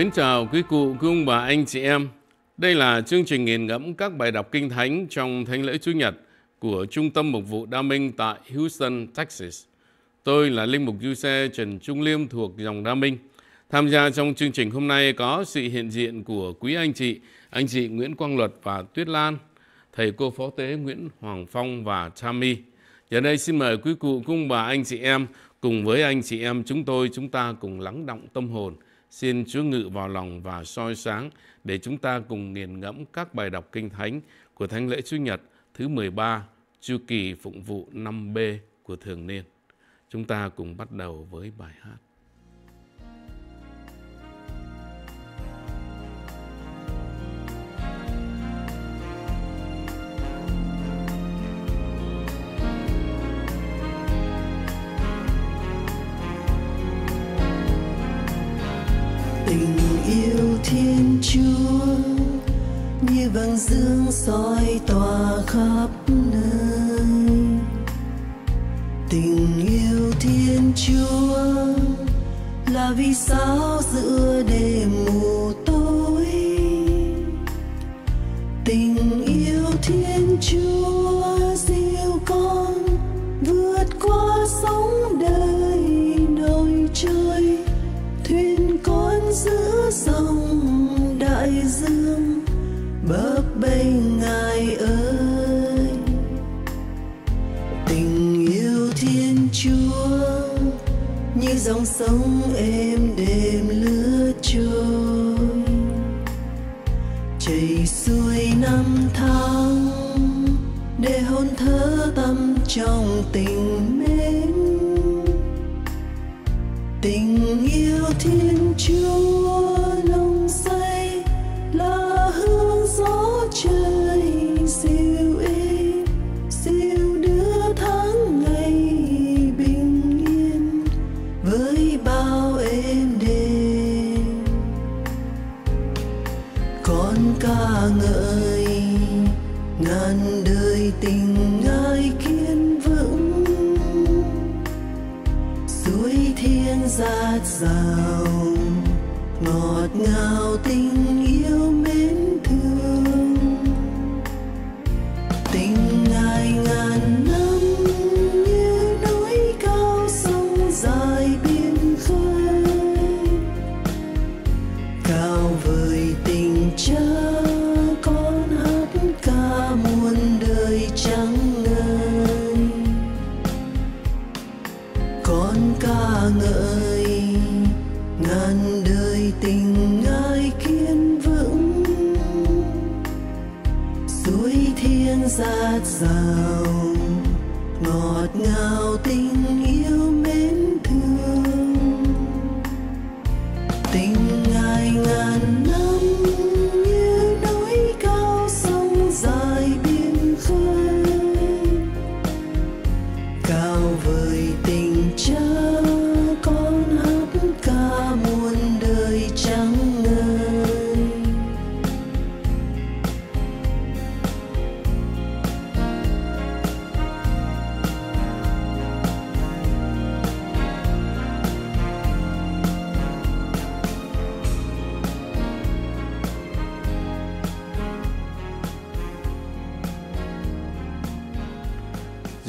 Mến chào quý cụ, quý ông bà, anh chị em. Đây là chương trình nghiền ngẫm các bài đọc kinh thánh trong thánh lễ Chúa Nhật của Trung tâm Mục vụ Đa Minh tại Houston, Texas. Tôi là Linh Mục Du Xe Trần Trung Liêm thuộc dòng Đa Minh. Tham gia trong chương trình hôm nay có sự hiện diện của quý anh chị, anh chị Nguyễn Quang Luật và Tuyết Lan, thầy cô phó tế Nguyễn Hoàng Phong và Tammy. Giờ đây xin mời quý cụ, quý ông, bà, anh chị em cùng với anh chị em chúng tôi chúng ta cùng lắng động tâm hồn – Xin Chúa ngự vào lòng và soi sáng để chúng ta cùng nghiền ngẫm các bài đọc kinh thánh của Thánh lễ Chúa Nhật thứ 13, chu kỳ phụng vụ 5B của thường niên. Chúng ta cùng bắt đầu với bài hát. thiên chúa như vầng dương soi tỏa khắp nơi tình yêu thiên chúa là vì sao giữa đêm mù tối tình yêu thiên chúa bấp bênh ngài ơi tình yêu thiên chúa như dòng sông êm đềm lướt trôi chảy xuôi năm tháng để hôn thơ tâm trong tình mến tình yêu thiên chúa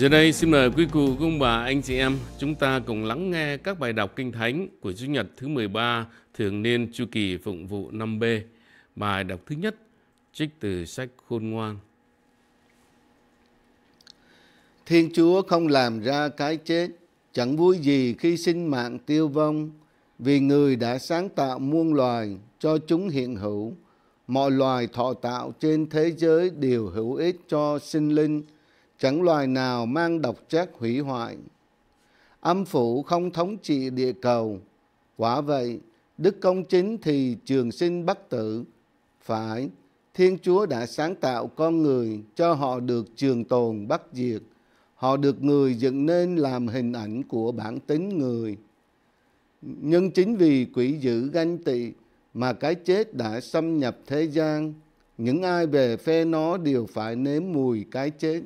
Giờ đây xin mời quý cụ, ông bà, anh chị em chúng ta cùng lắng nghe các bài đọc kinh thánh của Chủ nhật thứ 13 thường niên chu kỳ phụng vụ 5B. Bài đọc thứ nhất trích từ sách Khôn ngoan. Thiên Chúa không làm ra cái chết, chẳng vui gì khi sinh mạng tiêu vong, vì người đã sáng tạo muôn loài cho chúng hiện hữu. Mọi loài thọ tạo trên thế giới đều hữu ích cho sinh linh, Chẳng loài nào mang độc trác hủy hoại. Âm phủ không thống trị địa cầu. Quả vậy, đức công chính thì trường sinh bất tử. Phải, Thiên Chúa đã sáng tạo con người cho họ được trường tồn bất diệt. Họ được người dựng nên làm hình ảnh của bản tính người. Nhưng chính vì quỷ dữ ganh tị mà cái chết đã xâm nhập thế gian, những ai về phe nó đều phải nếm mùi cái chết.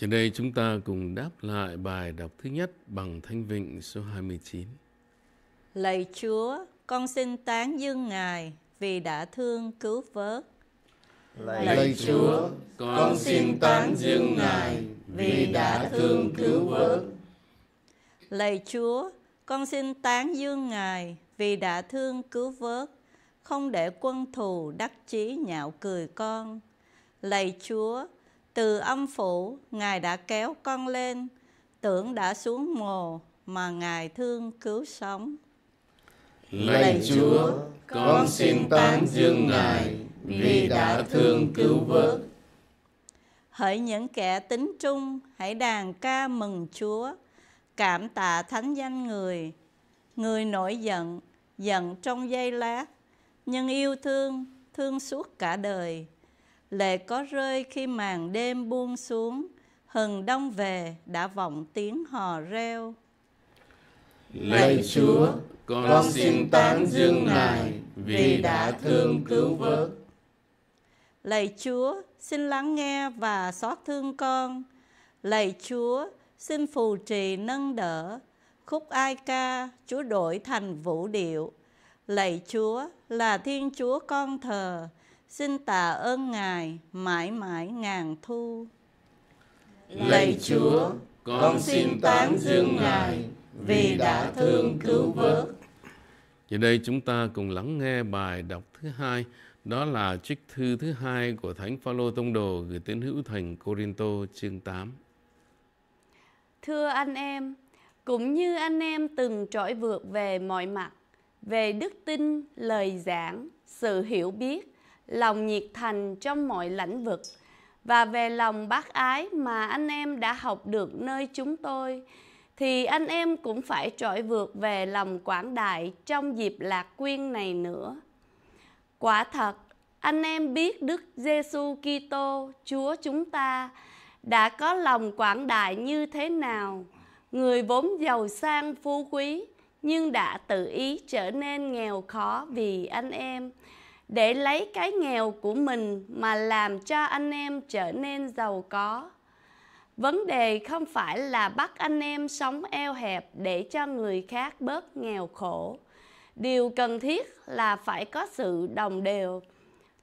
Trên đây chúng ta cùng đáp lại bài đọc thứ nhất bằng thanh vịnh số 29. Lạy Chúa, con xin tán dương Ngài vì đã thương cứu vớt. Lạy, Lạy Chúa, con xin tán dương Ngài vì đã thương cứu vớt. Lạy Chúa, con xin tán dương Ngài vì đã thương cứu vớt, không để quân thù đắc chí nhạo cười con. Lạy Chúa, từ âm phủ, Ngài đã kéo con lên, tưởng đã xuống mồ mà Ngài thương cứu sống. Lạy Chúa, con xin tán dương Ngài vì đã thương cứu vớt. Hỡi những kẻ tính trung, hãy đàn ca mừng Chúa, cảm tạ thánh danh người. Người nổi giận, giận trong giây lát, nhưng yêu thương, thương suốt cả đời lệ có rơi khi màn đêm buông xuống hừng đông về đã vọng tiếng hò reo lạy chúa con xin tán dương ngài vì đã thương cứu vớt lạy chúa xin lắng nghe và xót thương con lạy chúa xin phù trì nâng đỡ khúc ai ca chúa đổi thành vũ điệu lạy chúa là thiên chúa con thờ Xin tạ ơn Ngài mãi mãi ngàn thu. Lạy Chúa, con xin tán dương Ngài vì đã thương cứu vớt. Giờ đây chúng ta cùng lắng nghe bài đọc thứ hai, đó là trích thư thứ hai của Thánh Phaolô tông đồ gửi tín hữu thành Corinto chương 8. Thưa anh em, cũng như anh em từng trỗi vượt về mọi mặt, về đức tin, lời giảng, sự hiểu biết, lòng nhiệt thành trong mọi lĩnh vực và về lòng bác ái mà anh em đã học được nơi chúng tôi thì anh em cũng phải trỗi vượt về lòng quảng đại trong dịp lạc quyên này nữa. Quả thật, anh em biết Đức Giêsu Kitô, Chúa chúng ta đã có lòng quảng đại như thế nào, người vốn giàu sang phú quý nhưng đã tự ý trở nên nghèo khó vì anh em để lấy cái nghèo của mình mà làm cho anh em trở nên giàu có vấn đề không phải là bắt anh em sống eo hẹp để cho người khác bớt nghèo khổ điều cần thiết là phải có sự đồng đều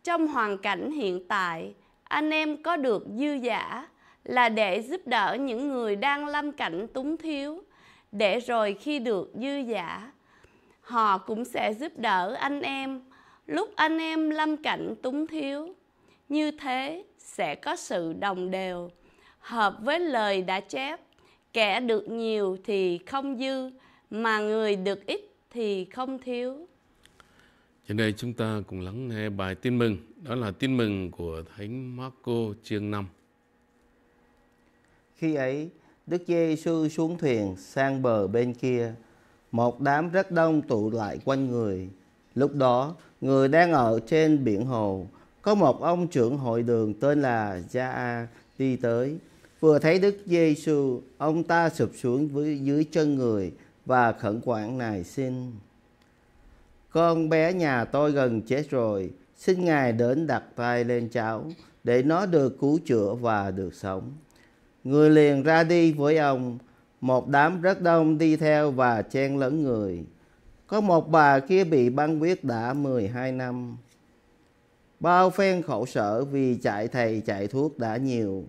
trong hoàn cảnh hiện tại anh em có được dư giả là để giúp đỡ những người đang lâm cảnh túng thiếu để rồi khi được dư giả họ cũng sẽ giúp đỡ anh em lúc anh em lâm cảnh túng thiếu như thế sẽ có sự đồng đều hợp với lời đã chép kẻ được nhiều thì không dư mà người được ít thì không thiếu trên đây chúng ta cùng lắng nghe bài tin mừng đó là tin mừng của thánh Marco chương 5 khi ấy Đức Giêsu xuống thuyền sang bờ bên kia một đám rất đông tụ lại quanh người lúc đó người đang ở trên biển hồ. Có một ông trưởng hội đường tên là Gia đi tới. Vừa thấy Đức Giêsu, ông ta sụp xuống với dưới chân người và khẩn quản nài xin. Con bé nhà tôi gần chết rồi, xin Ngài đến đặt tay lên cháu để nó được cứu chữa và được sống. Người liền ra đi với ông, một đám rất đông đi theo và chen lẫn người. Có một bà kia bị băng huyết đã 12 năm. Bao phen khổ sở vì chạy thầy chạy thuốc đã nhiều.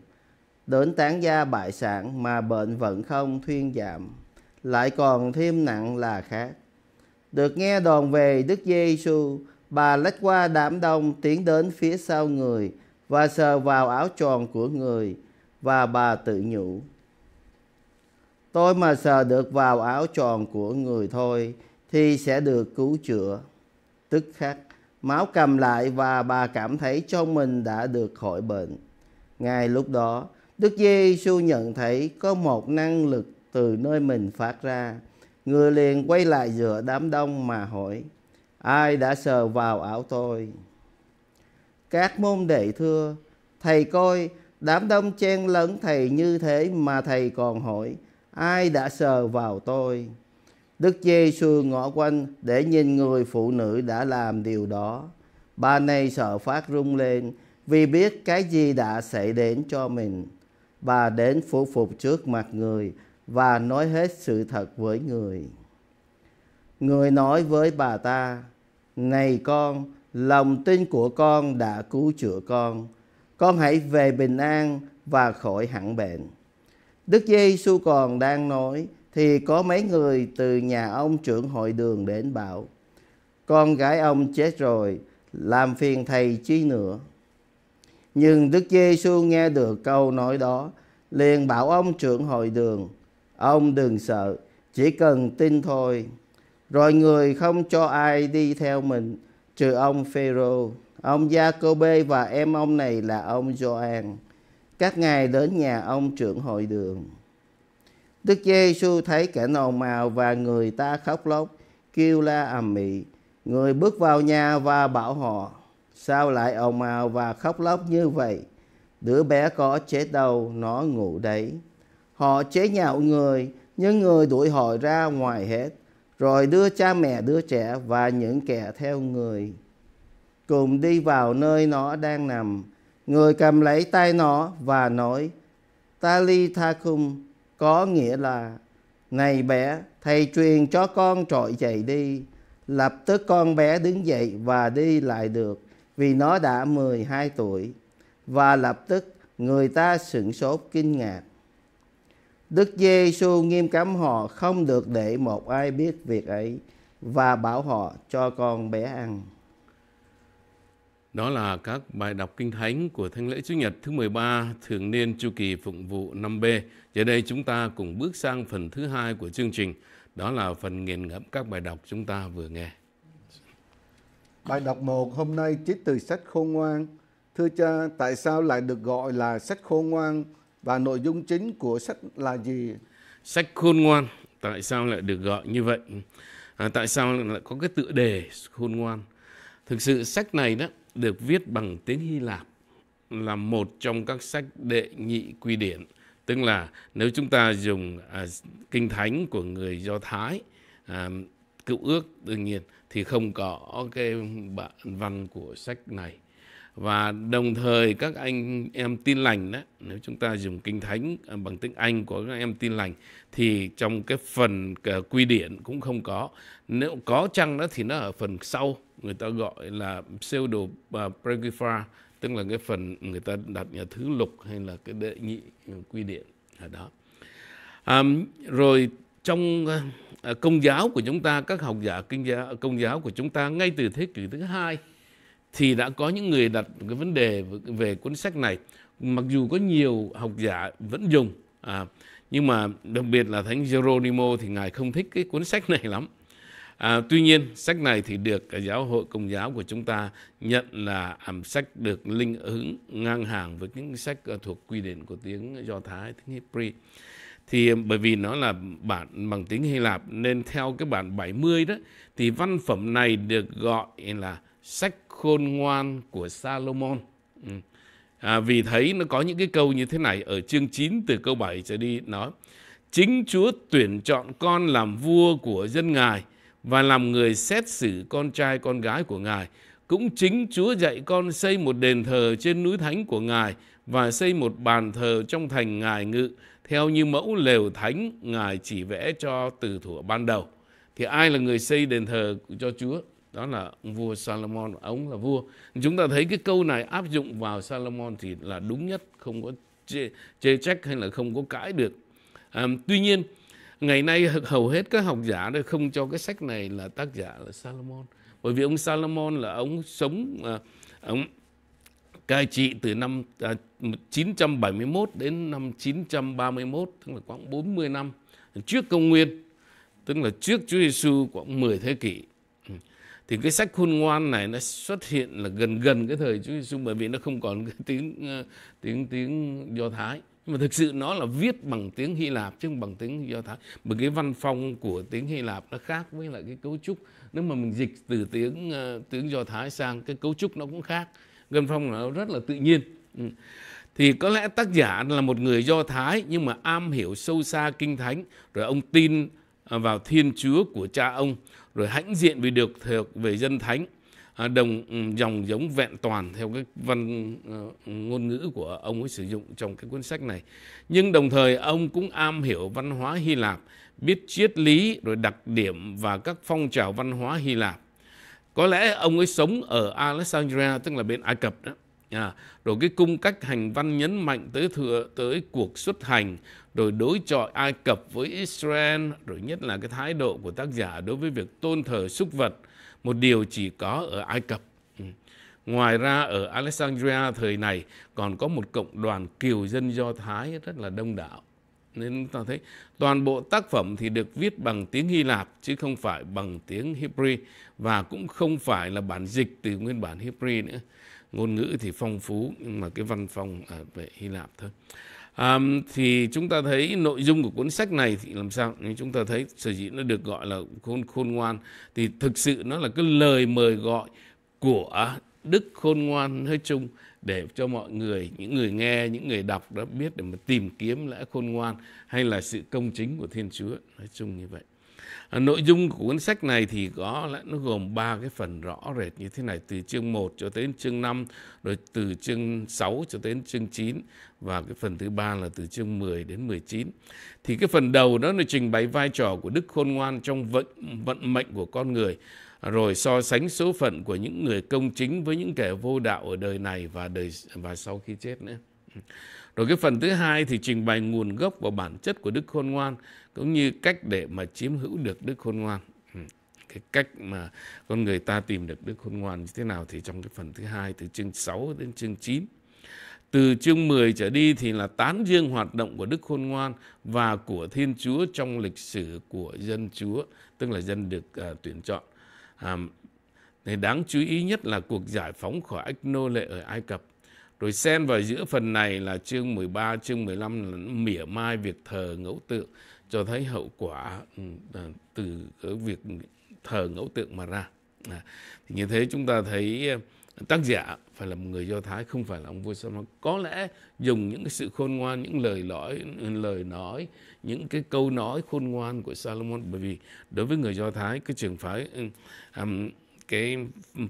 Đến tán gia bại sản mà bệnh vẫn không thuyên giảm. Lại còn thêm nặng là khác. Được nghe đồn về Đức Giêsu, bà lách qua đám đông tiến đến phía sau người và sờ vào áo tròn của người và bà tự nhủ. Tôi mà sờ được vào áo tròn của người thôi thì sẽ được cứu chữa. Tức khắc, máu cầm lại và bà cảm thấy trong mình đã được khỏi bệnh. Ngay lúc đó, Đức Giêsu nhận thấy có một năng lực từ nơi mình phát ra. Người liền quay lại giữa đám đông mà hỏi, ai đã sờ vào áo tôi? Các môn đệ thưa, thầy coi, đám đông chen lấn thầy như thế mà thầy còn hỏi, ai đã sờ vào tôi? Đức Giêsu ngõ quanh để nhìn người phụ nữ đã làm điều đó. Bà này sợ phát rung lên vì biết cái gì đã xảy đến cho mình. Bà đến phủ phục trước mặt người và nói hết sự thật với người. Người nói với bà ta, Này con, lòng tin của con đã cứu chữa con. Con hãy về bình an và khỏi hẳn bệnh. Đức Giêsu còn đang nói, thì có mấy người từ nhà ông trưởng hội đường đến bảo con gái ông chết rồi làm phiền thầy chi nữa nhưng đức giêsu nghe được câu nói đó liền bảo ông trưởng hội đường ông đừng sợ chỉ cần tin thôi rồi người không cho ai đi theo mình trừ ông phêrô ông gia cô bê và em ông này là ông gioan các ngài đến nhà ông trưởng hội đường Đức Giêsu thấy cảnh ồn ào và người ta khóc lóc, kêu la ầm ĩ. Người bước vào nhà và bảo họ, sao lại ồn ào và khóc lóc như vậy? Đứa bé có chết đâu, nó ngủ đấy. Họ chế nhạo người, nhưng người đuổi họ ra ngoài hết, rồi đưa cha mẹ đứa trẻ và những kẻ theo người. Cùng đi vào nơi nó đang nằm, người cầm lấy tay nó và nói, ta tha khung có nghĩa là này bé thầy truyền cho con trội dậy đi lập tức con bé đứng dậy và đi lại được vì nó đã 12 tuổi và lập tức người ta sửng sốt kinh ngạc Đức Giêsu nghiêm cấm họ không được để một ai biết việc ấy và bảo họ cho con bé ăn. Đó là các bài đọc kinh thánh của Thánh lễ Chủ nhật thứ 13 thường niên chu kỳ phụng vụ 5B. Giờ đây chúng ta cùng bước sang phần thứ hai của chương trình, đó là phần nghiền ngẫm các bài đọc chúng ta vừa nghe. Bài đọc 1 hôm nay trích từ sách khôn ngoan. Thưa cha, tại sao lại được gọi là sách khôn ngoan và nội dung chính của sách là gì? Sách khôn ngoan, tại sao lại được gọi như vậy? À, tại sao lại có cái tựa đề khôn ngoan? Thực sự sách này đó được viết bằng tiếng Hy Lạp là một trong các sách đệ nhị quy điển tức là nếu chúng ta dùng à, kinh thánh của người Do Thái à, cựu ước đương nhiên thì không có cái bản văn của sách này và đồng thời các anh em tin lành đó nếu chúng ta dùng kinh thánh à, bằng tiếng Anh của các em tin lành thì trong cái phần à, quy điển cũng không có nếu có chăng đó thì nó ở phần sau người ta gọi là pseudo à, prequifa tức là cái phần người ta đặt nhà thứ lục hay là cái đệ nhị à, quy điện ở đó à, rồi trong à, công giáo của chúng ta các học giả kinh giáo công giáo của chúng ta ngay từ thế kỷ thứ hai thì đã có những người đặt cái vấn đề về cuốn sách này mặc dù có nhiều học giả vẫn dùng à, nhưng mà đặc biệt là thánh Geronimo thì ngài không thích cái cuốn sách này lắm À, tuy nhiên, sách này thì được giáo hội công giáo của chúng ta nhận là ẩm sách được linh ứng ngang hàng với những sách ờ, thuộc quy định của tiếng Do Thái, tiếng Hebrew. Thì ờ, bởi vì nó là bản bằng tiếng Hy Lạp nên theo cái bản 70 đó thì văn phẩm này được gọi là sách khôn ngoan của Salomon. Ừ. À, vì thấy nó có những cái câu như thế này ở chương 9 từ câu 7 trở đi nói Chính Chúa tuyển chọn con làm vua của dân Ngài – và làm người xét xử con trai con gái của Ngài. Cũng chính Chúa dạy con xây một đền thờ trên núi thánh của Ngài và xây một bàn thờ trong thành Ngài ngự theo như mẫu lều thánh Ngài chỉ vẽ cho từ thuở ban đầu. Thì ai là người xây đền thờ cho Chúa? Đó là vua Salomon, ông là vua. Chúng ta thấy cái câu này áp dụng vào Salomon thì là đúng nhất, không có chê, chê trách hay là không có cãi được. À, tuy nhiên, ngày nay hầu hết các học giả đều không cho cái sách này là tác giả là Salomon bởi vì ông Salomon là ông sống à, ông cai trị từ năm 971 à, đến năm 931 tức là khoảng 40 năm trước công nguyên tức là trước Chúa Giêsu khoảng 10 thế kỷ ừ. thì cái sách khôn ngoan này nó xuất hiện là gần gần cái thời Chúa Giêsu bởi vì nó không còn cái tiếng à, tiếng tiếng Do Thái nhưng mà thực sự nó là viết bằng tiếng Hy Lạp chứ không bằng tiếng Do Thái bởi cái văn phong của tiếng Hy Lạp nó khác với lại cái cấu trúc nếu mà mình dịch từ tiếng uh, tiếng Do Thái sang cái cấu trúc nó cũng khác văn phong nó rất là tự nhiên ừ. thì có lẽ tác giả là một người Do Thái nhưng mà am hiểu sâu xa kinh thánh rồi ông tin ờ, vào Thiên Chúa của cha ông rồi hãnh diện vì được thuộc về dân thánh À, đồng ừ, dòng giống vẹn toàn theo cái văn ờ, ngôn ngữ của ông ấy sử dụng trong cái cuốn sách này. Nhưng đồng thời ông cũng am hiểu văn hóa Hy Lạp, biết triết lý rồi đặc điểm và các phong trào văn hóa Hy Lạp. Có lẽ ông ấy sống ở Alexandria tức là bên Ai Cập đó. À, rồi cái cung cách hành văn nhấn mạnh tới thừa tới cuộc xuất hành rồi đối chọi Ai Cập với Israel, rồi nhất là cái thái độ của tác giả đối với việc tôn thờ súc vật, một điều chỉ có ở Ai Cập. Ừ. Ngoài ra ở Alexandria thời này còn có một cộng đoàn kiều dân Do Thái rất là đông đảo. Nên chúng ta thấy toàn bộ tác phẩm thì được viết bằng tiếng Hy Lạp chứ không phải bằng tiếng Hebrew và cũng không phải là bản dịch từ nguyên bản Hebrew nữa. Ngôn ngữ thì phong phú nhưng mà cái văn phong về Hy Lạp thôi. À, thì chúng ta thấy nội dung của cuốn sách này thì làm sao nhưng chúng ta thấy sở dĩ nó được gọi là khôn khôn ngoan thì thực sự nó là cái lời mời gọi của đức khôn ngoan nói chung để cho mọi người những người nghe những người đọc đã biết để mà tìm kiếm lẽ khôn ngoan hay là sự công chính của thiên chúa nói chung như vậy À, nội dung của cuốn sách này thì có nó gồm ba cái phần rõ rệt như thế này từ chương 1 cho đến chương 5 rồi từ chương 6 cho đến chương 9 và cái phần thứ ba là từ chương 10 đến 19. Thì cái phần đầu đó là trình bày vai trò của đức khôn ngoan trong vận vận mệnh của con người rồi so sánh số phận của những người công chính với những kẻ vô đạo ở đời này và đời và sau khi chết nữa. Rồi cái phần thứ hai thì trình bày nguồn gốc và bản chất của đức khôn ngoan, cũng như cách để mà chiếm hữu được đức khôn ngoan ừ, cái cách mà con người ta tìm được đức khôn ngoan như thế nào thì trong cái phần thứ hai từ chương 6 đến chương 9 từ chương 10 trở đi thì là tán dương hoạt động của Đức Khôn Ngoan và của Thiên Chúa trong lịch sử của dân Chúa, tức là dân được uh, tuyển chọn. À, thì đáng chú ý nhất là cuộc giải phóng khỏi ách nô lệ ở Ai Cập. Rồi xen vào giữa phần này là chương 13, chương 15 là mỉa mai việc thờ ngẫu tượng cho thấy hậu quả ừ, à, từ việc thờ ngẫu tượng mà ra à, thì như thế chúng ta thấy à, tác giả phải là một người do thái không phải là ông vua salman có lẽ dùng những cái sự khôn ngoan những lời nói, lời nói những cái câu nói khôn ngoan của salomon bởi vì đối với người do thái cái trường phái um, cái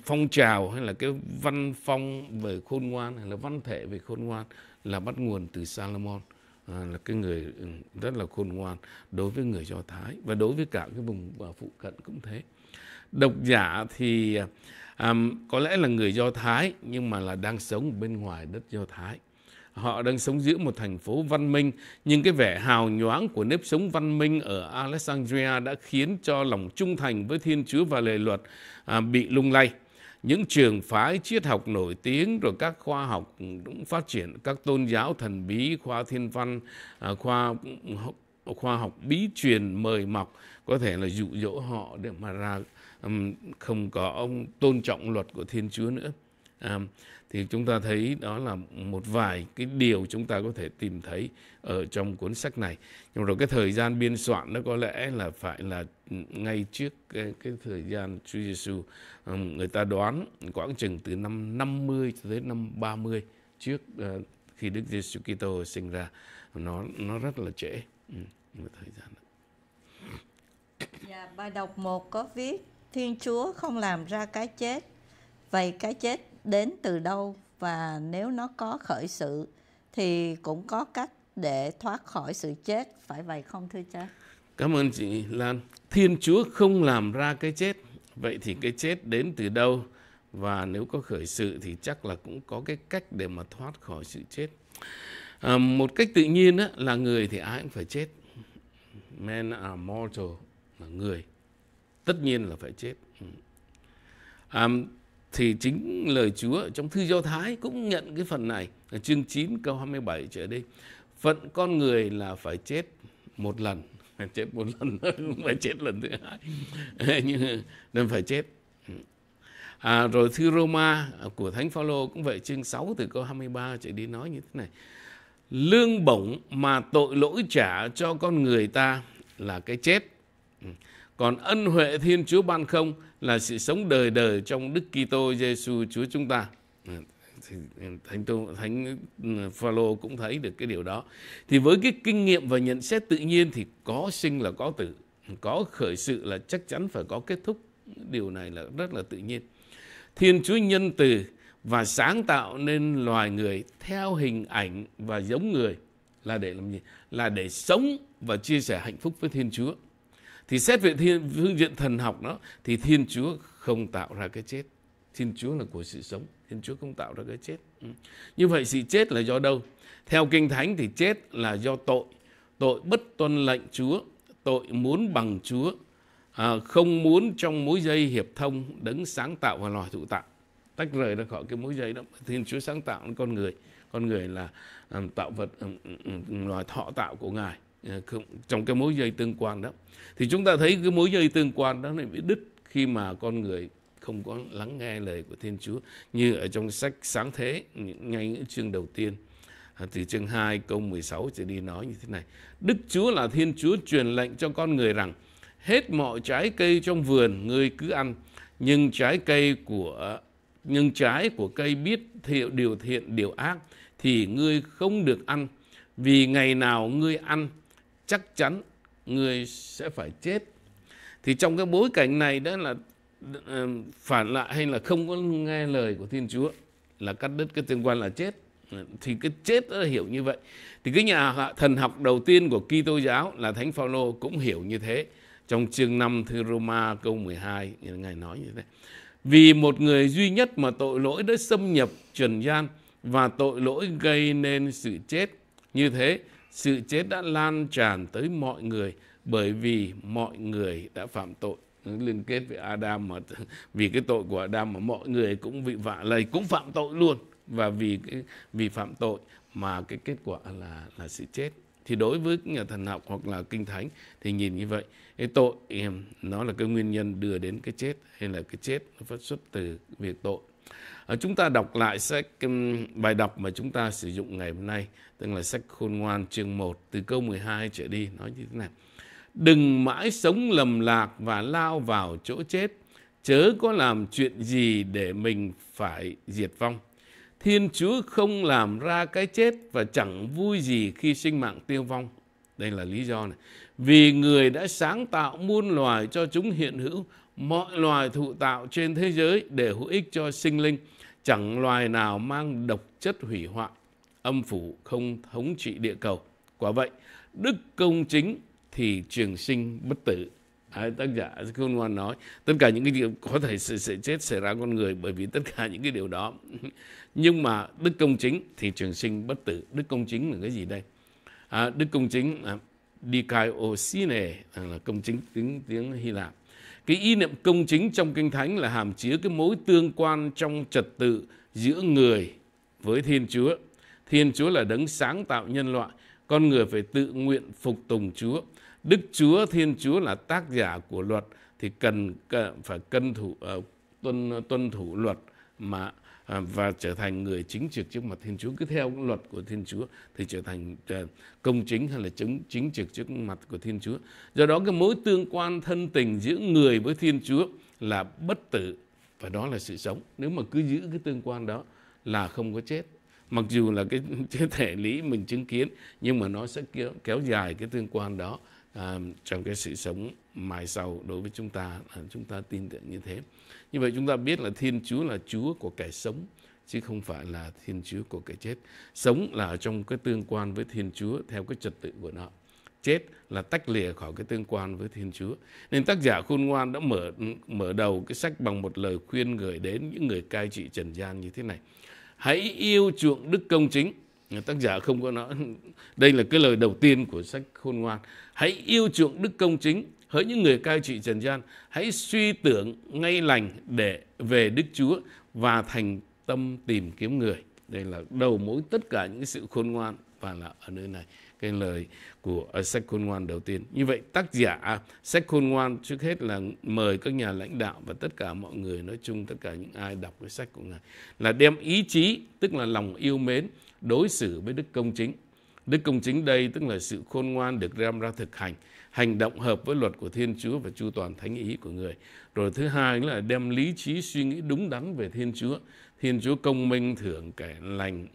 phong trào hay là cái văn phong về khôn ngoan hay là văn thể về khôn ngoan là bắt nguồn từ salomon Ờ, là cái người ừ, rất là khôn ngoan đối với người do thái và đối với cả cái vùng à, phụ cận cũng thế độc giả thì um, có lẽ là người do thái nhưng mà là đang sống bên ngoài đất do thái họ đang sống giữa một thành phố văn minh nhưng cái vẻ hào nhoáng của nếp sống văn minh ở alexandria đã khiến cho lòng trung thành với thiên chúa và lề luật à, bị lung lay những trường phái triết học nổi tiếng rồi các khoa học cũng phát triển các tôn giáo thần bí khoa thiên văn à, khoa khoa học bí truyền mời mọc có thể là dụ dỗ họ để mà ra không có ông tôn trọng luật của thiên chúa nữa à, thì chúng ta thấy đó là một vài cái điều chúng ta có thể tìm thấy ở trong cuốn sách này nhưng rồi cái thời gian biên soạn nó có lẽ là phải là ngay trước cái, cái thời gian Chúa Giêsu à, người ta đoán khoảng chừng từ năm 50 cho tới năm 30 trước à, khi Đức Giêsu Kitô sinh ra nó nó rất là trễ ừ, thời gian đó. Dạ, bài đọc một có viết Thiên Chúa không làm ra cái chết Vậy cái chết đến từ đâu và nếu nó có khởi sự thì cũng có cách để thoát khỏi sự chết phải vậy không thưa cha cảm ơn chị lan thiên chúa không làm ra cái chết vậy thì cái chết đến từ đâu và nếu có khởi sự thì chắc là cũng có cái cách để mà thoát khỏi sự chết à, một cách tự nhiên á, là người thì ai cũng phải chết men are mortal là người tất nhiên là phải chết ừ. à, thì chính lời Chúa trong thư Do Thái cũng nhận cái phần này chương 9 câu 27 trở đi. Phận con người là phải chết một lần, chết một lần cũng phải chết lần thứ hai. Nhưng nên phải chết. À, rồi thư Roma của Thánh Phaolô cũng vậy chương 6 từ câu 23 trở đi nói như thế này. Lương bổng mà tội lỗi trả cho con người ta là cái chết. Còn ân huệ Thiên Chúa ban không là sự sống đời đời trong Đức Kitô Giêsu Chúa chúng ta. Thánh Tô, Thánh ừ, Phaolô cũng thấy được cái điều đó. Thì với cái kinh nghiệm và nhận xét tự nhiên thì có sinh là có tử, có khởi sự là chắc chắn phải có kết thúc. Điều này là rất là tự nhiên. Thiên Chúa nhân từ và sáng tạo nên loài người theo hình ảnh và giống người là để làm gì? Là để sống và chia sẻ hạnh phúc với Thiên Chúa thì xét về thiên phương diện thần học đó thì thiên chúa không tạo ra cái chết thiên chúa là của sự sống thiên chúa không tạo ra cái chết ừ. như vậy sự chết là do đâu theo kinh thánh thì chết là do tội tội bất tuân lệnh chúa tội muốn bằng chúa à, không muốn trong mối dây hiệp thông đấng sáng tạo và loài thụ tạo tách rời ra khỏi cái mối dây đó thiên chúa sáng tạo con người con người là um, tạo vật um, um, loài thọ tạo của ngài Ờ, trong cái mối dây tương quan đó thì chúng ta thấy cái mối dây tương quan đó này bị đứt khi mà con người không có lắng nghe lời của Thiên Chúa như ở trong sách Sáng Thế ngay những chương đầu tiên ờ, từ chương 2 câu 16 trở đi nói như thế này Đức Chúa là Thiên Chúa truyền lệnh cho con người rằng hết mọi trái cây trong vườn người cứ ăn nhưng trái cây của nhưng trái của cây biết thiệu điều thiện điều ác thì ngươi không được ăn vì ngày nào ngươi ăn chắc chắn người sẽ phải chết thì trong cái bối cảnh này đó là ờ, phản lại hay là không có nghe lời của Thiên Chúa là cắt đứt cái tương quan là chết thì cái chết đó hiểu như vậy thì cái nhà thần học đầu tiên của Kitô giáo là Thánh Phaolô cũng hiểu như thế trong chương 5 thư Roma câu 12 ngài nói như thế vì một người duy nhất mà tội lỗi đã xâm nhập trần gian và tội lỗi gây nên sự chết như thế sự chết đã lan tràn tới mọi người bởi vì mọi người đã phạm tội liên kết với Adam mà vì cái tội của Adam mà mọi người cũng bị vạ lây cũng phạm tội luôn và vì cái vì phạm tội mà cái kết quả là là sự chết thì đối với nhà thần học hoặc là kinh thánh thì nhìn như vậy cái tội nó là cái nguyên nhân đưa đến cái chết hay là cái chết nó phát xuất từ việc tội Ờ, chúng ta đọc lại sách bài đọc mà chúng ta sử dụng ngày hôm nay, tức là sách khôn ngoan chương 1 từ câu 12 trở đi nói như thế này. Đừng mãi sống lầm lạc và lao vào chỗ chết, chớ có làm chuyện gì để mình phải diệt vong. Thiên Chúa không làm ra cái chết và chẳng vui gì khi sinh mạng tiêu vong. Đây là lý do này. Vì người đã sáng tạo muôn loài cho chúng hiện hữu, mọi loài thụ tạo trên thế giới để hữu ích cho sinh linh. Chẳng loài nào mang độc chất hủy hoại, âm phủ không thống trị địa cầu. Quả vậy, đức công chính thì trường sinh bất tử. Đấy, tác giả Khôn Ngoan nói tất cả những cái điều có thể sẽ, sẽ chết xảy ra con người bởi vì tất cả những cái điều đó nhưng mà đức công chính thì trường sinh bất tử đức công chính là cái gì đây à, đức công chính à, dikaiosine à, là công chính tiếng tiếng Hy Lạp cái ý niệm công chính trong kinh thánh là hàm chứa cái mối tương quan trong trật tự giữa người với thiên chúa thiên chúa là đấng sáng tạo nhân loại con người phải tự nguyện phục tùng chúa đức chúa thiên chúa là tác giả của luật thì cần phải cân thủ ờ, tuân tuân thủ luật mà À, và trở thành người chính trực trước mặt Thiên Chúa cứ theo luật của Thiên Chúa thì trở thành à, công chính hay là chứng chính trực trước mặt của Thiên Chúa. Do đó cái mối tương quan thân tình giữa người với Thiên Chúa là bất tử và đó là sự sống. Nếu mà cứ giữ cái tương quan đó là không có chết. Mặc dù là cái, cái thể lý mình chứng kiến nhưng mà nó sẽ kéo, kéo dài cái tương quan đó à, trong cái sự sống mai sau đối với chúng ta à, chúng ta tin tưởng như thế như vậy chúng ta biết là thiên chúa là chúa của kẻ sống chứ không phải là thiên chúa của kẻ chết sống là ở trong cái tương quan với thiên chúa theo cái trật tự của nó chết là tách lìa khỏi cái tương quan với Thiên Chúa. Nên tác giả khôn ngoan đã mở mở đầu cái sách bằng một lời khuyên gửi đến những người cai trị trần gian như thế này. Hãy yêu chuộng đức công chính. Tác giả không có nói đây là cái lời đầu tiên của sách khôn ngoan. Hãy yêu chuộng đức công chính, hỡi những người cai trị trần gian, hãy suy tưởng ngay lành để về Đức Chúa và thành tâm tìm kiếm người. Đây là đầu mối tất cả những sự khôn ngoan và là ở nơi này cái lời của sách khôn ngoan đầu tiên. Như vậy tác giả sách khôn ngoan trước hết là mời các nhà lãnh đạo và tất cả mọi người nói chung tất cả những ai đọc cái sách của ngài là đem ý chí tức là lòng yêu mến đối xử với đức công chính Đức công chính đây tức là sự khôn ngoan được đem ra thực hành, hành động hợp với luật của Thiên Chúa và chu toàn thánh ý của người. Rồi thứ hai là đem lý trí suy nghĩ đúng đắn về Thiên Chúa. Thiên Chúa công minh thưởng kẻ lành,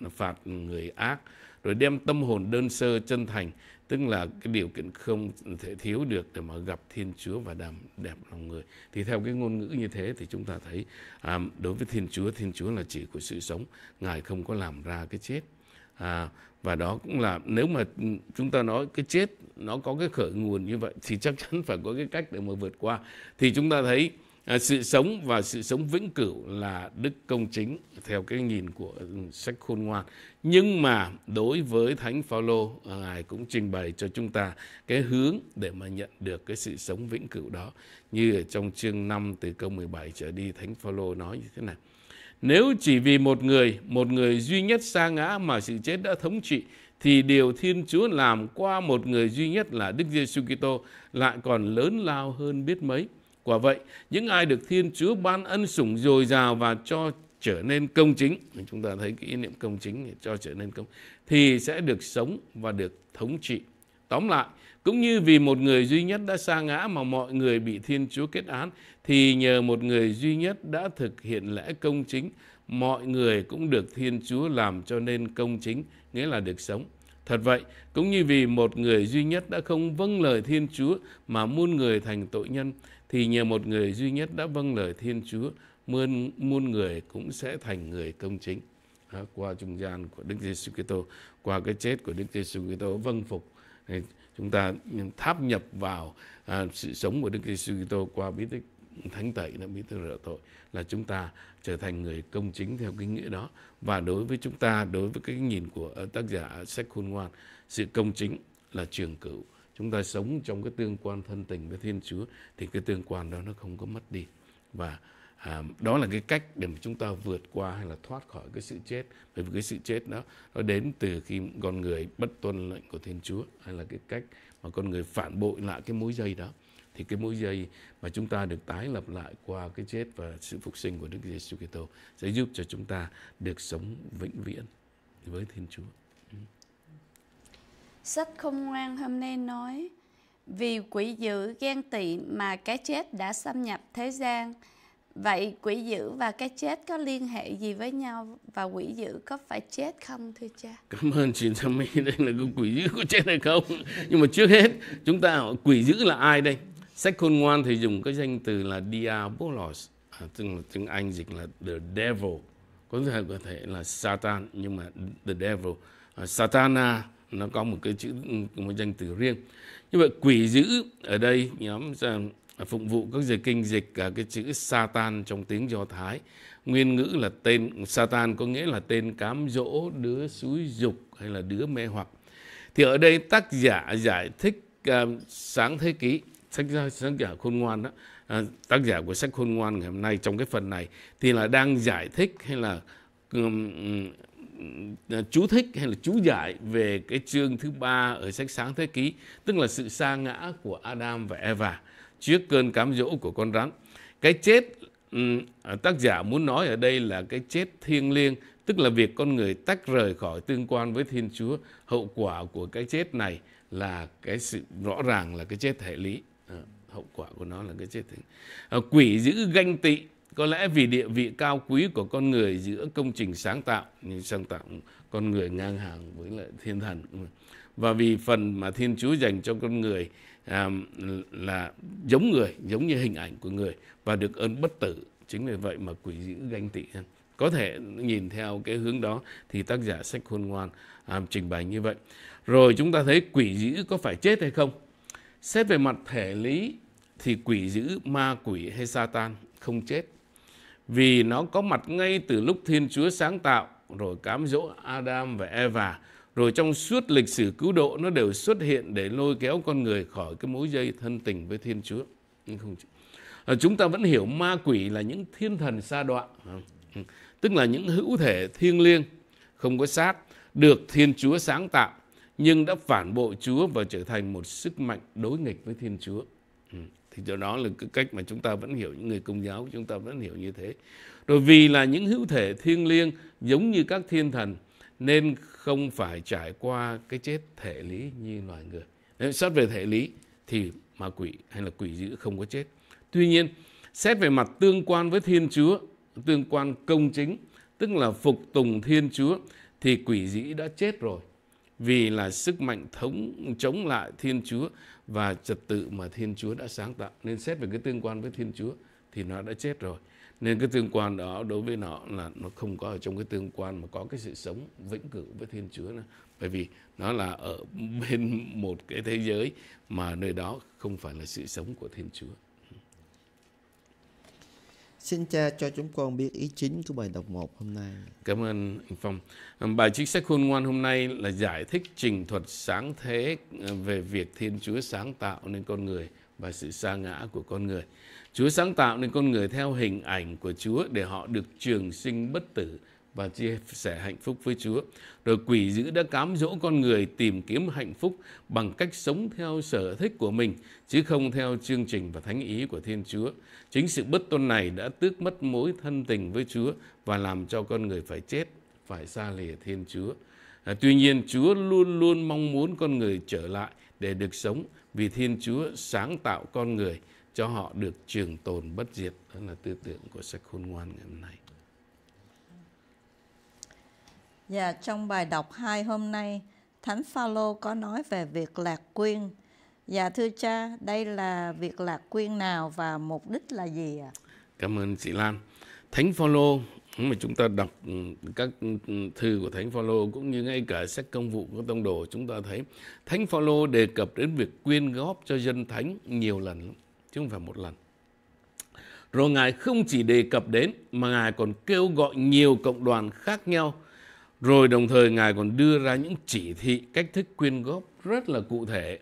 ừ, phạt người ác. Rồi đem tâm hồn đơn sơ chân thành, tức là cái điều kiện không thể thiếu được để mà gặp Thiên Chúa và đàm đẹp lòng người. Thì theo cái ngôn ngữ như thế thì chúng ta thấy à, đối với Thiên Chúa, Thiên Chúa là chỉ của sự sống, Ngài không có làm ra cái chết. À, và đó cũng là nếu mà chúng ta nói cái chết nó có cái khởi nguồn như vậy thì chắc chắn phải có cái cách để mà vượt qua thì chúng ta thấy à, sự sống và sự sống vĩnh cửu là đức công chính theo cái nhìn của ừ, sách khôn ngoan nhưng mà đối với thánh phaolô à, ngài cũng trình bày cho chúng ta cái hướng để mà nhận được cái sự sống vĩnh cửu đó như ở trong chương 5 từ câu 17 trở đi thánh phaolô nói như thế này nếu chỉ vì một người, một người duy nhất sa ngã mà sự chết đã thống trị, thì điều Thiên Chúa làm qua một người duy nhất là Đức Giêsu Kitô lại còn lớn lao hơn biết mấy. Quả vậy, những ai được Thiên Chúa ban ân sủng dồi dào và cho trở nên công chính, chúng ta thấy cái ý niệm công chính cho trở nên công, thì sẽ được sống và được thống trị. Tóm lại, cũng như vì một người duy nhất đã sa ngã mà mọi người bị Thiên Chúa kết án, thì nhờ một người duy nhất đã thực hiện lẽ công chính, mọi người cũng được Thiên Chúa làm cho nên công chính, nghĩa là được sống. Thật vậy, cũng như vì một người duy nhất đã không vâng lời Thiên Chúa mà muôn người thành tội nhân, thì nhờ một người duy nhất đã vâng lời Thiên Chúa, muôn, muôn người cũng sẽ thành người công chính. qua trung gian của Đức Giêsu Kitô, qua cái chết của Đức Giêsu Kitô vâng phục chúng ta tháp nhập vào à, sự sống của Đức Giêsu Kitô qua bí tích thánh tẩy là bí tích rửa tội là chúng ta trở thành người công chính theo cái nghĩa đó và đối với chúng ta đối với cái nhìn của ờ, tác giả sách khôn ngoan sự công chính là trường cửu chúng ta sống trong cái tương quan thân tình với Thiên Chúa thì cái tương quan đó nó không có mất đi và à, đó là cái cách để mà chúng ta vượt qua hay là thoát khỏi cái sự chết bởi vì cái sự chết đó nó đến từ khi con người bất tuân lệnh của thiên chúa hay là cái cách mà con người phản bội lại cái mối dây đó thì cái mối dây mà chúng ta được tái lập lại qua cái chết và sự phục sinh của Đức Giêsu Kitô sẽ giúp cho chúng ta được sống vĩnh viễn với Thiên Chúa. Ừ. Sách không ngoan hôm nay nói vì quỷ dữ ghen tị mà cái chết đã xâm nhập thế gian Vậy quỷ dữ và cái chết có liên hệ gì với nhau và quỷ dữ có phải chết không thưa cha? Cảm ơn chị Sammy đây là cái quỷ dữ có chết hay không? Nhưng mà trước hết chúng ta quỷ dữ là ai đây? Sách khôn ngoan thì dùng cái danh từ là diabolos, à, tức tiếng Anh dịch là the devil, có thể có thể là Satan nhưng mà the devil, à, Satana nó có một cái chữ một danh từ riêng. Như vậy quỷ dữ ở đây nhóm rằng phục vụ các dịch kinh dịch cả cái chữ Satan trong tiếng Do Thái. Nguyên ngữ là tên Satan có nghĩa là tên cám dỗ, đứa xúi dục hay là đứa mê hoặc. Thì ở đây tác giả giải thích uh, sáng thế kỷ sách sáng giả khôn ngoan đó à, tác giả của sách khôn ngoan ngày hôm nay trong cái phần này thì là đang giải thích hay là um, chú thích hay là chú giải về cái chương thứ ba ở sách sáng thế ký tức là sự sa ngã của Adam và Eva trước cơn cám dỗ của con rắn. Cái chết ừ, tác giả muốn nói ở đây là cái chết thiêng liêng, tức là việc con người tách rời khỏi tương quan với Thiên Chúa. Hậu quả của cái chết này là cái sự rõ ràng là cái chết hệ lý. Ờ, hậu quả của nó là cái chết. Ờ, quỷ giữ ganh tị có lẽ vì địa vị cao quý của con người giữa công trình sáng tạo như sáng tạo con người ngang hàng với lại thiên thần và vì phần mà thiên chúa dành cho con người à, là giống người giống như hình ảnh của người và được ơn bất tử chính vì vậy mà quỷ dữ ganh tị có thể nhìn theo cái hướng đó thì tác giả sách khôn ngoan à, trình bày như vậy rồi chúng ta thấy quỷ dữ có phải chết hay không xét về mặt thể lý thì quỷ dữ ma quỷ hay satan không chết vì nó có mặt ngay từ lúc thiên chúa sáng tạo rồi cám dỗ adam và eva rồi trong suốt lịch sử cứu độ nó đều xuất hiện để lôi kéo con người khỏi cái mối dây thân tình với Thiên Chúa. Không, à, chúng ta vẫn hiểu ma quỷ là những thiên thần xa đoạn, tức là những hữu thể thiêng liêng, không có xác, được Thiên Chúa sáng tạo nhưng đã phản bội Chúa và trở thành một sức mạnh đối nghịch với Thiên Chúa. Ừ, thì chỗ đó là cái cách mà chúng ta vẫn hiểu những người công giáo chúng ta vẫn hiểu như thế. Rồi vì là những hữu thể thiêng liêng giống như các thiên thần nên không phải trải qua cái chết thể lý như loài người. Nếu xét về thể lý thì ma quỷ hay là quỷ dữ không có chết. Tuy nhiên, xét về mặt tương quan với Thiên Chúa, tương quan công chính, tức là phục tùng Thiên Chúa thì quỷ dữ đã chết rồi. Vì là sức mạnh thống chống lại Thiên Chúa và trật tự mà Thiên Chúa đã sáng tạo. Nên xét về cái tương quan với Thiên Chúa thì nó đã chết rồi nên cái tương quan đó đối với nó là nó không có ở trong cái tương quan mà có cái sự sống vĩnh cửu với thiên chúa này. bởi vì nó là ở bên một cái thế giới mà nơi đó không phải là sự sống của thiên chúa Xin cha cho chúng con biết ý chính của bài đọc 1 hôm nay. Cảm ơn anh Phong. Bài trích sách khôn ngoan hôm nay là giải thích trình thuật sáng thế về việc Thiên Chúa sáng tạo nên con người và sự sa ngã của con người. Chúa sáng tạo nên con người theo hình ảnh của Chúa để họ được trường sinh bất tử và chia sẻ hạnh phúc với Chúa. Rồi quỷ dữ đã cám dỗ con người tìm kiếm hạnh phúc bằng cách sống theo sở thích của mình, chứ không theo chương trình và thánh ý của Thiên Chúa. Chính sự bất tôn này đã tước mất mối thân tình với Chúa và làm cho con người phải chết, phải xa lìa Thiên Chúa. À, tuy nhiên Chúa luôn luôn mong muốn con người trở lại để được sống vì Thiên Chúa sáng tạo con người cho họ được trường tồn bất diệt đó là tư tưởng của sách khôn ngoan ngày hôm nay Dạ, trong bài đọc hai hôm nay, Thánh Phaolô có nói về việc lạc quyên. Dạ thưa cha, đây là việc lạc quyên nào và mục đích là gì ạ? À? Cảm ơn chị Lan. Thánh Phaolô mà chúng ta đọc ừ, các thư của Thánh Phaolô cũng như ngay cả sách công vụ của tông đồ chúng ta thấy Thánh Phaolô đề cập đến việc quyên góp cho dân thánh nhiều lần lắm chứ không phải một lần. Rồi Ngài không chỉ đề cập đến mà Ngài còn kêu gọi nhiều cộng đoàn khác nhau. Rồi đồng thời Ngài còn đưa ra những chỉ thị cách thức quyên góp rất là cụ thể.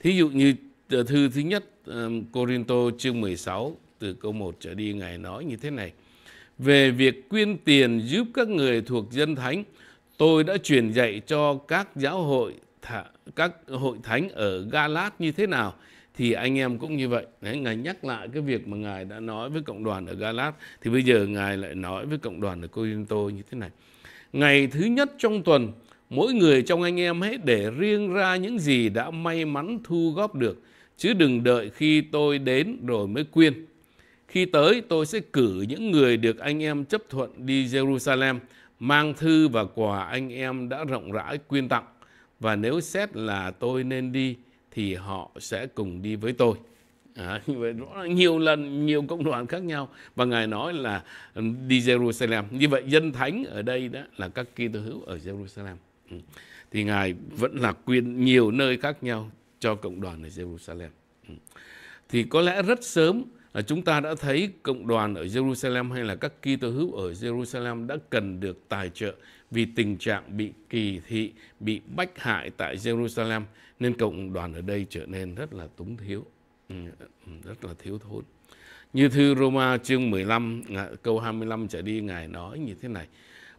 Thí dụ như ờ, thư thứ nhất ờ, Corinto chương 16 từ câu 1 trở đi Ngài nói như thế này. Về việc quyên tiền giúp các người thuộc dân thánh, tôi đã truyền dạy cho các giáo hội các hội thánh ở Galat như thế nào – thì anh em cũng như vậy Đấy, ngài nhắc lại cái việc mà ngài đã nói với cộng đoàn ở Galat thì bây giờ ngài lại nói với cộng đoàn ở Corinto như thế này ngày thứ nhất trong tuần mỗi người trong anh em hãy để riêng ra những gì đã may mắn thu góp được chứ đừng đợi khi tôi đến rồi mới quyên khi tới tôi sẽ cử những người được anh em chấp thuận đi Jerusalem mang thư và quà anh em đã rộng rãi quyên tặng và nếu xét là tôi nên đi thì họ sẽ cùng đi với tôi À, nhiều lần nhiều cộng đoàn khác nhau và ngài nói là ừ, đi Jerusalem như vậy dân thánh ở đây đó là các Kitô hữu ở Jerusalem ừ. thì ngài vẫn là quyền nhiều nơi khác nhau cho cộng đoàn ở Jerusalem ừ. thì có lẽ rất sớm là chúng ta đã thấy cộng đoàn ở Jerusalem hay là các Kitô hữu ở Jerusalem đã cần được tài trợ vì tình trạng bị kỳ thị, bị bách hại tại Jerusalem nên cộng đoàn ở đây trở nên rất là túng thiếu, ừ, ừ, rất là thiếu thốn. Như thư Roma chương 15 câu 25 trở đi Ngài nói như thế này.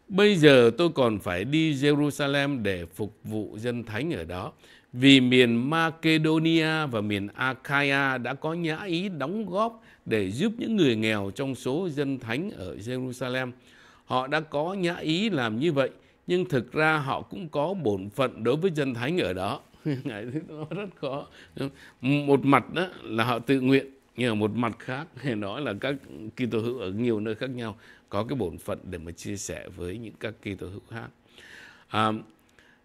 Bây giờ tôi còn phải đi Jerusalem để phục vụ dân thánh ở đó vì miền Macedonia và miền Achaia đã có nhã ý đóng góp để giúp những người nghèo trong số dân thánh ở Jerusalem. Họ đã có nhã ý làm như vậy, nhưng thực ra họ cũng có bổn phận đối với dân thánh ở đó. nó rất khó. Một mặt đó là họ tự nguyện, nhưng mà một mặt khác thì nói là các Kitô hữu ở nhiều nơi khác nhau có cái bổn phận để mà chia sẻ với những các Kitô hữu khác. À,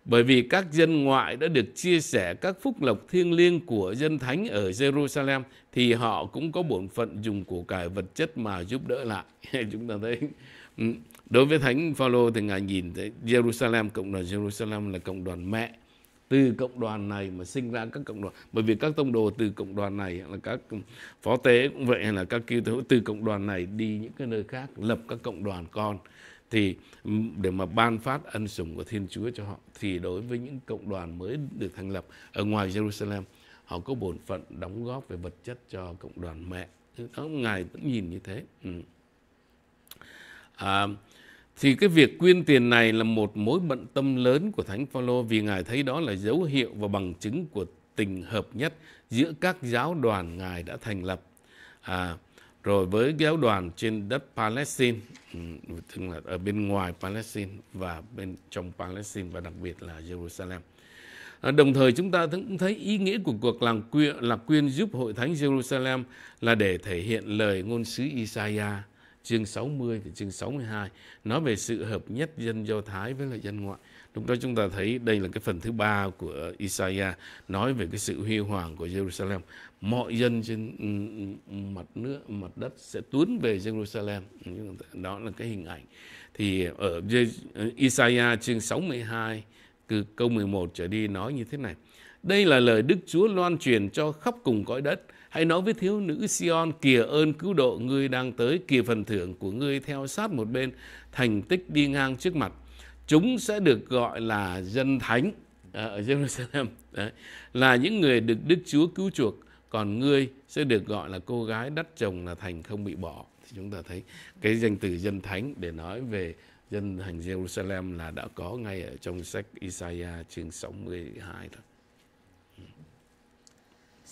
bởi vì các dân ngoại đã được chia sẻ các phúc lộc thiêng liêng của dân thánh ở Jerusalem thì họ cũng có bổn phận dùng của cải vật chất mà giúp đỡ lại. Chúng ta thấy Ừ. Đối với Thánh Phaolô thì Ngài nhìn thấy Jerusalem, cộng đoàn Jerusalem là cộng đoàn mẹ. Từ cộng đoàn này mà sinh ra các cộng đoàn. Bởi vì các tông đồ từ cộng đoàn này là các phó tế cũng vậy hay là các kêu hữu từ cộng đoàn này đi những cái nơi khác lập các cộng đoàn con thì để mà ban phát ân sủng của Thiên Chúa cho họ thì đối với những cộng đoàn mới được thành lập ở ngoài Jerusalem họ có bổn phận đóng góp về vật chất cho cộng đoàn mẹ. Đó, ngài vẫn nhìn như thế. Ừ. À, thì cái việc quyên tiền này là một mối bận tâm lớn của Thánh Phaolô vì ngài thấy đó là dấu hiệu và bằng chứng của tình hợp nhất giữa các giáo đoàn ngài đã thành lập. À, rồi với giáo đoàn trên đất Palestine, ừ, tức là ở bên ngoài Palestine và bên trong Palestine và đặc biệt là Jerusalem. À, đồng thời chúng ta cũng thấy ý nghĩa của cuộc làm quyên, lạc quyên giúp hội thánh Jerusalem là để thể hiện lời ngôn sứ Isaiah chương 60 và chương 62 nói về sự hợp nhất dân Do Thái với lại dân ngoại. Lúc đó chúng ta thấy đây là cái phần thứ ba của Isaiah nói về cái sự huy hoàng của Jerusalem. Mọi dân trên ừ, ừ, mặt nước, mặt đất sẽ tuấn về Jerusalem. Đó là cái hình ảnh. Thì ở Isaiah chương 62 từ câu 11 trở đi nói như thế này. Đây là lời Đức Chúa loan truyền cho khắp cùng cõi đất – Hãy nói với thiếu nữ Sion, kìa ơn cứu độ ngươi đang tới, kìa phần thưởng của ngươi theo sát một bên, thành tích đi ngang trước mặt. Chúng sẽ được gọi là dân thánh à, ở Jerusalem, Đấy. là những người được Đức Chúa cứu chuộc, còn ngươi sẽ được gọi là cô gái đắt chồng là thành không bị bỏ. Thì chúng ta thấy cái danh từ dân thánh để nói về dân thành Jerusalem là đã có ngay ở trong sách Isaiah chương 62 thôi.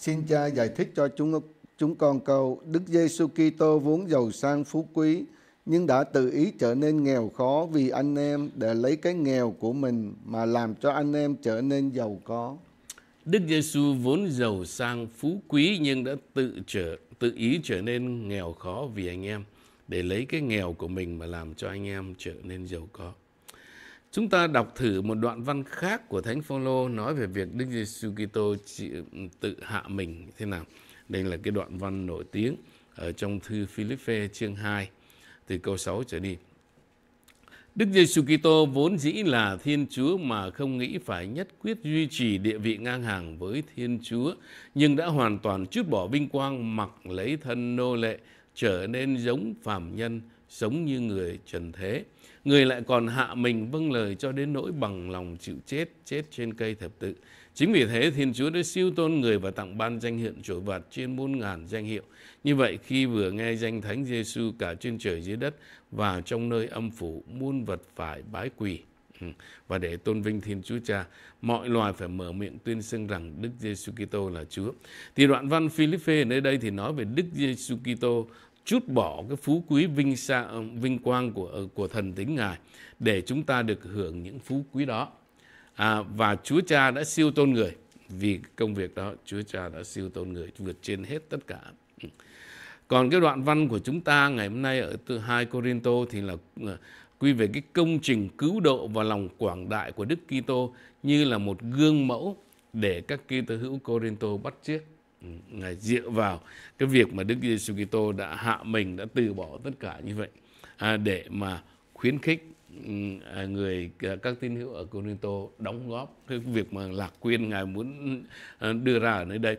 Xin cha giải thích cho chúng chúng con câu Đức Giêsu Kitô vốn giàu sang phú quý nhưng đã tự ý trở nên nghèo khó vì anh em để lấy cái nghèo của mình mà làm cho anh em trở nên giàu có. Đức Giêsu vốn giàu sang phú quý nhưng đã tự trở tự ý trở nên nghèo khó vì anh em để lấy cái nghèo của mình mà làm cho anh em trở nên giàu có. Chúng ta đọc thử một đoạn văn khác của Thánh Phaolô nói về việc Đức Giêsu Kitô tự hạ mình thế nào. Đây là cái đoạn văn nổi tiếng ở trong thư Philippe chương 2 từ câu 6 trở đi. Đức Giêsu Kitô vốn dĩ là Thiên Chúa mà không nghĩ phải nhất quyết duy trì địa vị ngang hàng với Thiên Chúa, nhưng đã hoàn toàn chút bỏ vinh quang mặc lấy thân nô lệ, trở nên giống phàm nhân, sống như người trần thế người lại còn hạ mình vâng lời cho đến nỗi bằng lòng chịu chết, chết trên cây thập tự. Chính vì thế Thiên Chúa đã siêu tôn người và tặng ban danh hiệu trổi vạt trên muôn ngàn danh hiệu. Như vậy khi vừa nghe danh Thánh Giêsu cả trên trời dưới đất và trong nơi âm phủ muôn vật phải bái quỳ ừ, và để tôn vinh Thiên Chúa Cha, mọi loài phải mở miệng tuyên xưng rằng Đức Giêsu Kitô là Chúa. Thì đoạn văn Philippe nơi đây thì nói về Đức Giêsu Kitô chút bỏ cái phú quý vinh xa vinh quang của ờ, của thần tính ngài để chúng ta được hưởng những phú quý đó à, và Chúa Cha đã siêu tôn người vì công việc đó Chúa Cha đã siêu tôn người vượt trên hết tất cả còn cái đoạn văn của chúng ta ngày hôm nay ở từ 2 Corinto thì là ờ, quy về cái công trình cứu độ và lòng quảng đại của Đức Kitô như là một gương mẫu để các Kitô hữu Corinto bắt chước dựa vào cái việc mà Đức Giêsu Kitô đã hạ mình đã từ bỏ tất cả như vậy à, để mà khuyến khích ừ, à, người à, các tín hữu ở Corinto đóng góp cái việc mà lạc quyên ngài muốn à, đưa ra ở nơi đây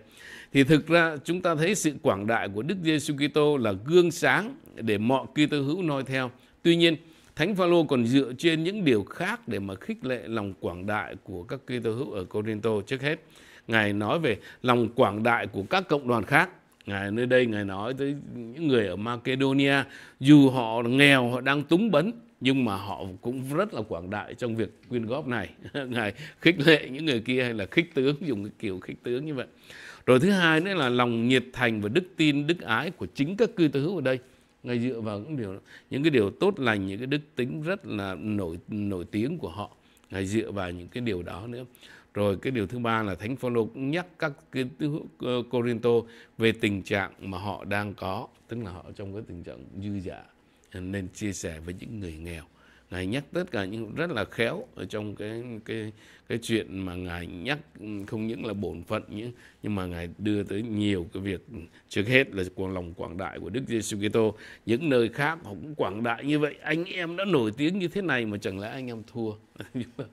thì thực ra chúng ta thấy sự quảng đại của Đức Giêsu Kitô là gương sáng để mọi Kitô hữu noi theo tuy nhiên Thánh Phaolô còn dựa trên những điều khác để mà khích lệ lòng quảng đại của các Kitô hữu ở Corinto trước hết Ngài nói về lòng quảng đại của các cộng đoàn khác. Ngài nơi đây Ngài nói tới những người ở Macedonia dù họ nghèo, họ đang túng bấn nhưng mà họ cũng rất là quảng đại trong việc quyên góp này. Ngài khích lệ những người kia hay là khích tướng dùng cái kiểu khích tướng như vậy. Rồi thứ hai nữa là lòng nhiệt thành và đức tin, đức ái của chính các cư tứ ở đây. Ngài dựa vào những điều những cái điều tốt lành, những cái đức tính rất là nổi nổi tiếng của họ. Ngài dựa vào những cái điều đó nữa rồi cái điều thứ ba là thánh phaolô cũng nhắc các hữu ờ, Corinto về tình trạng mà họ đang có tức là họ trong cái tình trạng dư dả nên chia sẻ với những người nghèo ngài nhắc tất cả những rất là khéo ở trong cái cái cái chuyện mà ngài nhắc không những là bổn phận nhưng nhưng mà ngài đưa tới nhiều cái việc trước hết là cuộc lòng quảng đại của Đức Giêsu Kitô những nơi khác họ cũng quảng đại như vậy anh em đã nổi tiếng như thế này mà chẳng lẽ anh em thua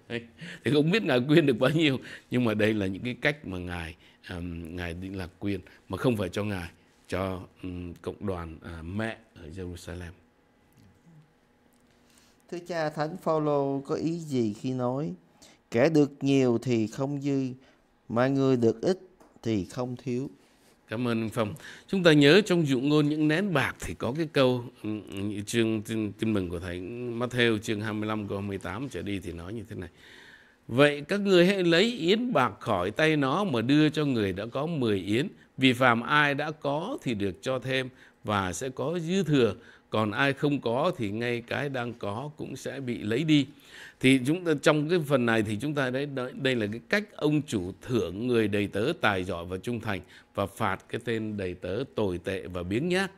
thì không biết ngài quyên được bao nhiêu nhưng mà đây là những cái cách mà ngài um, ngài định là quyền mà không phải cho ngài cho um, cộng đoàn uh, mẹ ở Jerusalem Thưa cha Thánh Phaolô có ý gì khi nói kẻ được nhiều thì không dư mà người được ít thì không thiếu. Cảm ơn Phong. Chúng ta nhớ trong dụ ngôn những nén bạc thì có cái câu ừ, chương tin mừng của Thánh Matthew chương 25 câu 18 trở đi thì nói như thế này. Vậy các người hãy lấy yến bạc khỏi tay nó mà đưa cho người đã có 10 yến, vì phàm ai đã có thì được cho thêm và sẽ có dư thừa còn ai không có thì ngay cái đang có cũng sẽ bị lấy đi thì chúng ta trong cái phần này thì chúng ta đấy đây là cái cách ông chủ thưởng người đầy tớ tài giỏi và trung thành và phạt cái tên đầy tớ tồi tệ và biếng nhác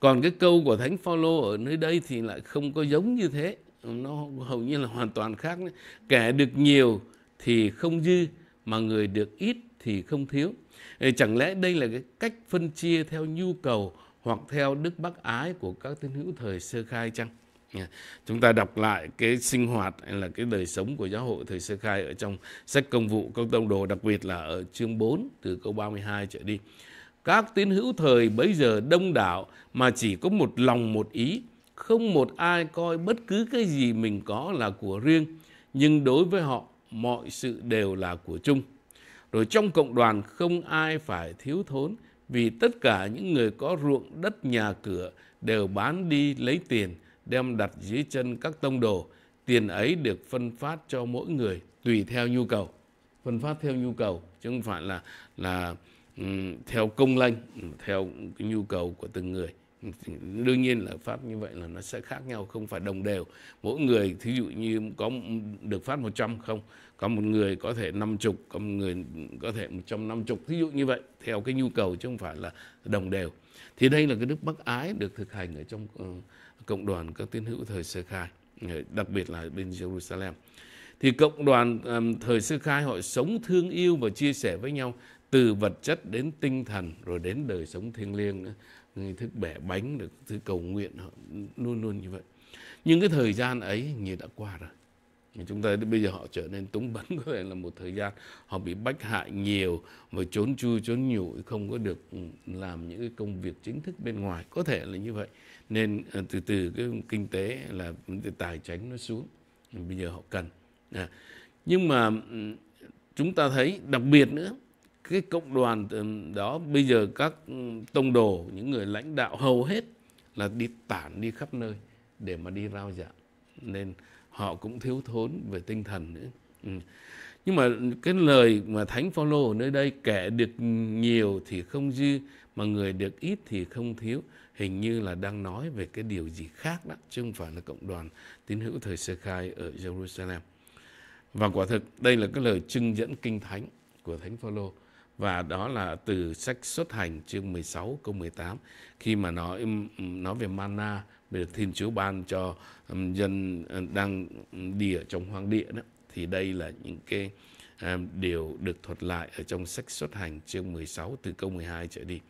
còn cái câu của thánh phaolô ở nơi đây thì lại không có giống như thế nó hầu như là hoàn toàn khác kẻ được nhiều thì không dư mà người được ít thì không thiếu chẳng lẽ đây là cái cách phân chia theo nhu cầu hoặc theo đức bác ái của các tín hữu thời sơ khai chăng? Chúng ta đọc lại cái sinh hoạt hay là cái đời sống của giáo hội thời sơ khai ở trong sách công vụ công tông đồ đặc biệt là ở chương 4 từ câu 32 trở đi. Các tín hữu thời bấy giờ đông đảo mà chỉ có một lòng một ý, không một ai coi bất cứ cái gì mình có là của riêng, nhưng đối với họ mọi sự đều là của chung. Rồi trong cộng đoàn không ai phải thiếu thốn vì tất cả những người có ruộng đất nhà cửa đều bán đi lấy tiền đem đặt dưới chân các tông đồ tiền ấy được phân phát cho mỗi người tùy theo nhu cầu phân phát theo nhu cầu chứ không phải là là um, theo công lanh theo nhu cầu của từng người đương nhiên là phát như vậy là nó sẽ khác nhau không phải đồng đều mỗi người thí dụ như có được phát 100 không có một người có thể 50 có một người có thể 150 thí dụ như vậy theo cái nhu cầu chứ không phải là đồng đều thì đây là cái đức bác ái được thực hành ở trong ờ, cộng đoàn các tín hữu thời sơ khai ờ, đặc biệt là bên Jerusalem thì cộng đoàn thời sơ khai họ sống thương yêu và chia sẻ với nhau từ vật chất đến tinh thần rồi đến đời sống thiêng liêng nữa người thức bẻ bánh được thứ cầu nguyện họ luôn luôn như vậy nhưng cái thời gian ấy như đã qua rồi chúng ta bây giờ họ trở nên túng bấn có thể là một thời gian họ bị bách hại nhiều và trốn chui trốn nhủi không có được làm những cái công việc chính thức bên ngoài có thể là như vậy nên ờ, từ từ cái kinh tế là tài chính nó xuống bây giờ họ cần à, nhưng mà chúng ta thấy đặc biệt nữa cái cộng đoàn đó bây giờ các tông đồ những người lãnh đạo hầu hết là đi tản đi khắp nơi để mà đi rao giảng nên họ cũng thiếu thốn về tinh thần nữa ừ. nhưng mà cái lời mà thánh Phaolô ở nơi đây kẻ được nhiều thì không dư mà người được ít thì không thiếu hình như là đang nói về cái điều gì khác đó chứ không phải là cộng đoàn tín hữu thời sơ khai ở Jerusalem và quả thực đây là cái lời trưng dẫn kinh thánh của thánh Phaolô và đó là từ sách xuất hành chương 16 câu 18 khi mà nói nói về mana về Thiên Chúa ban cho dân ờ, đang đi ở trong hoang địa đó thì đây là những cái ờ, điều được thuật lại ở trong sách xuất hành chương 16 từ câu 12 trở đi.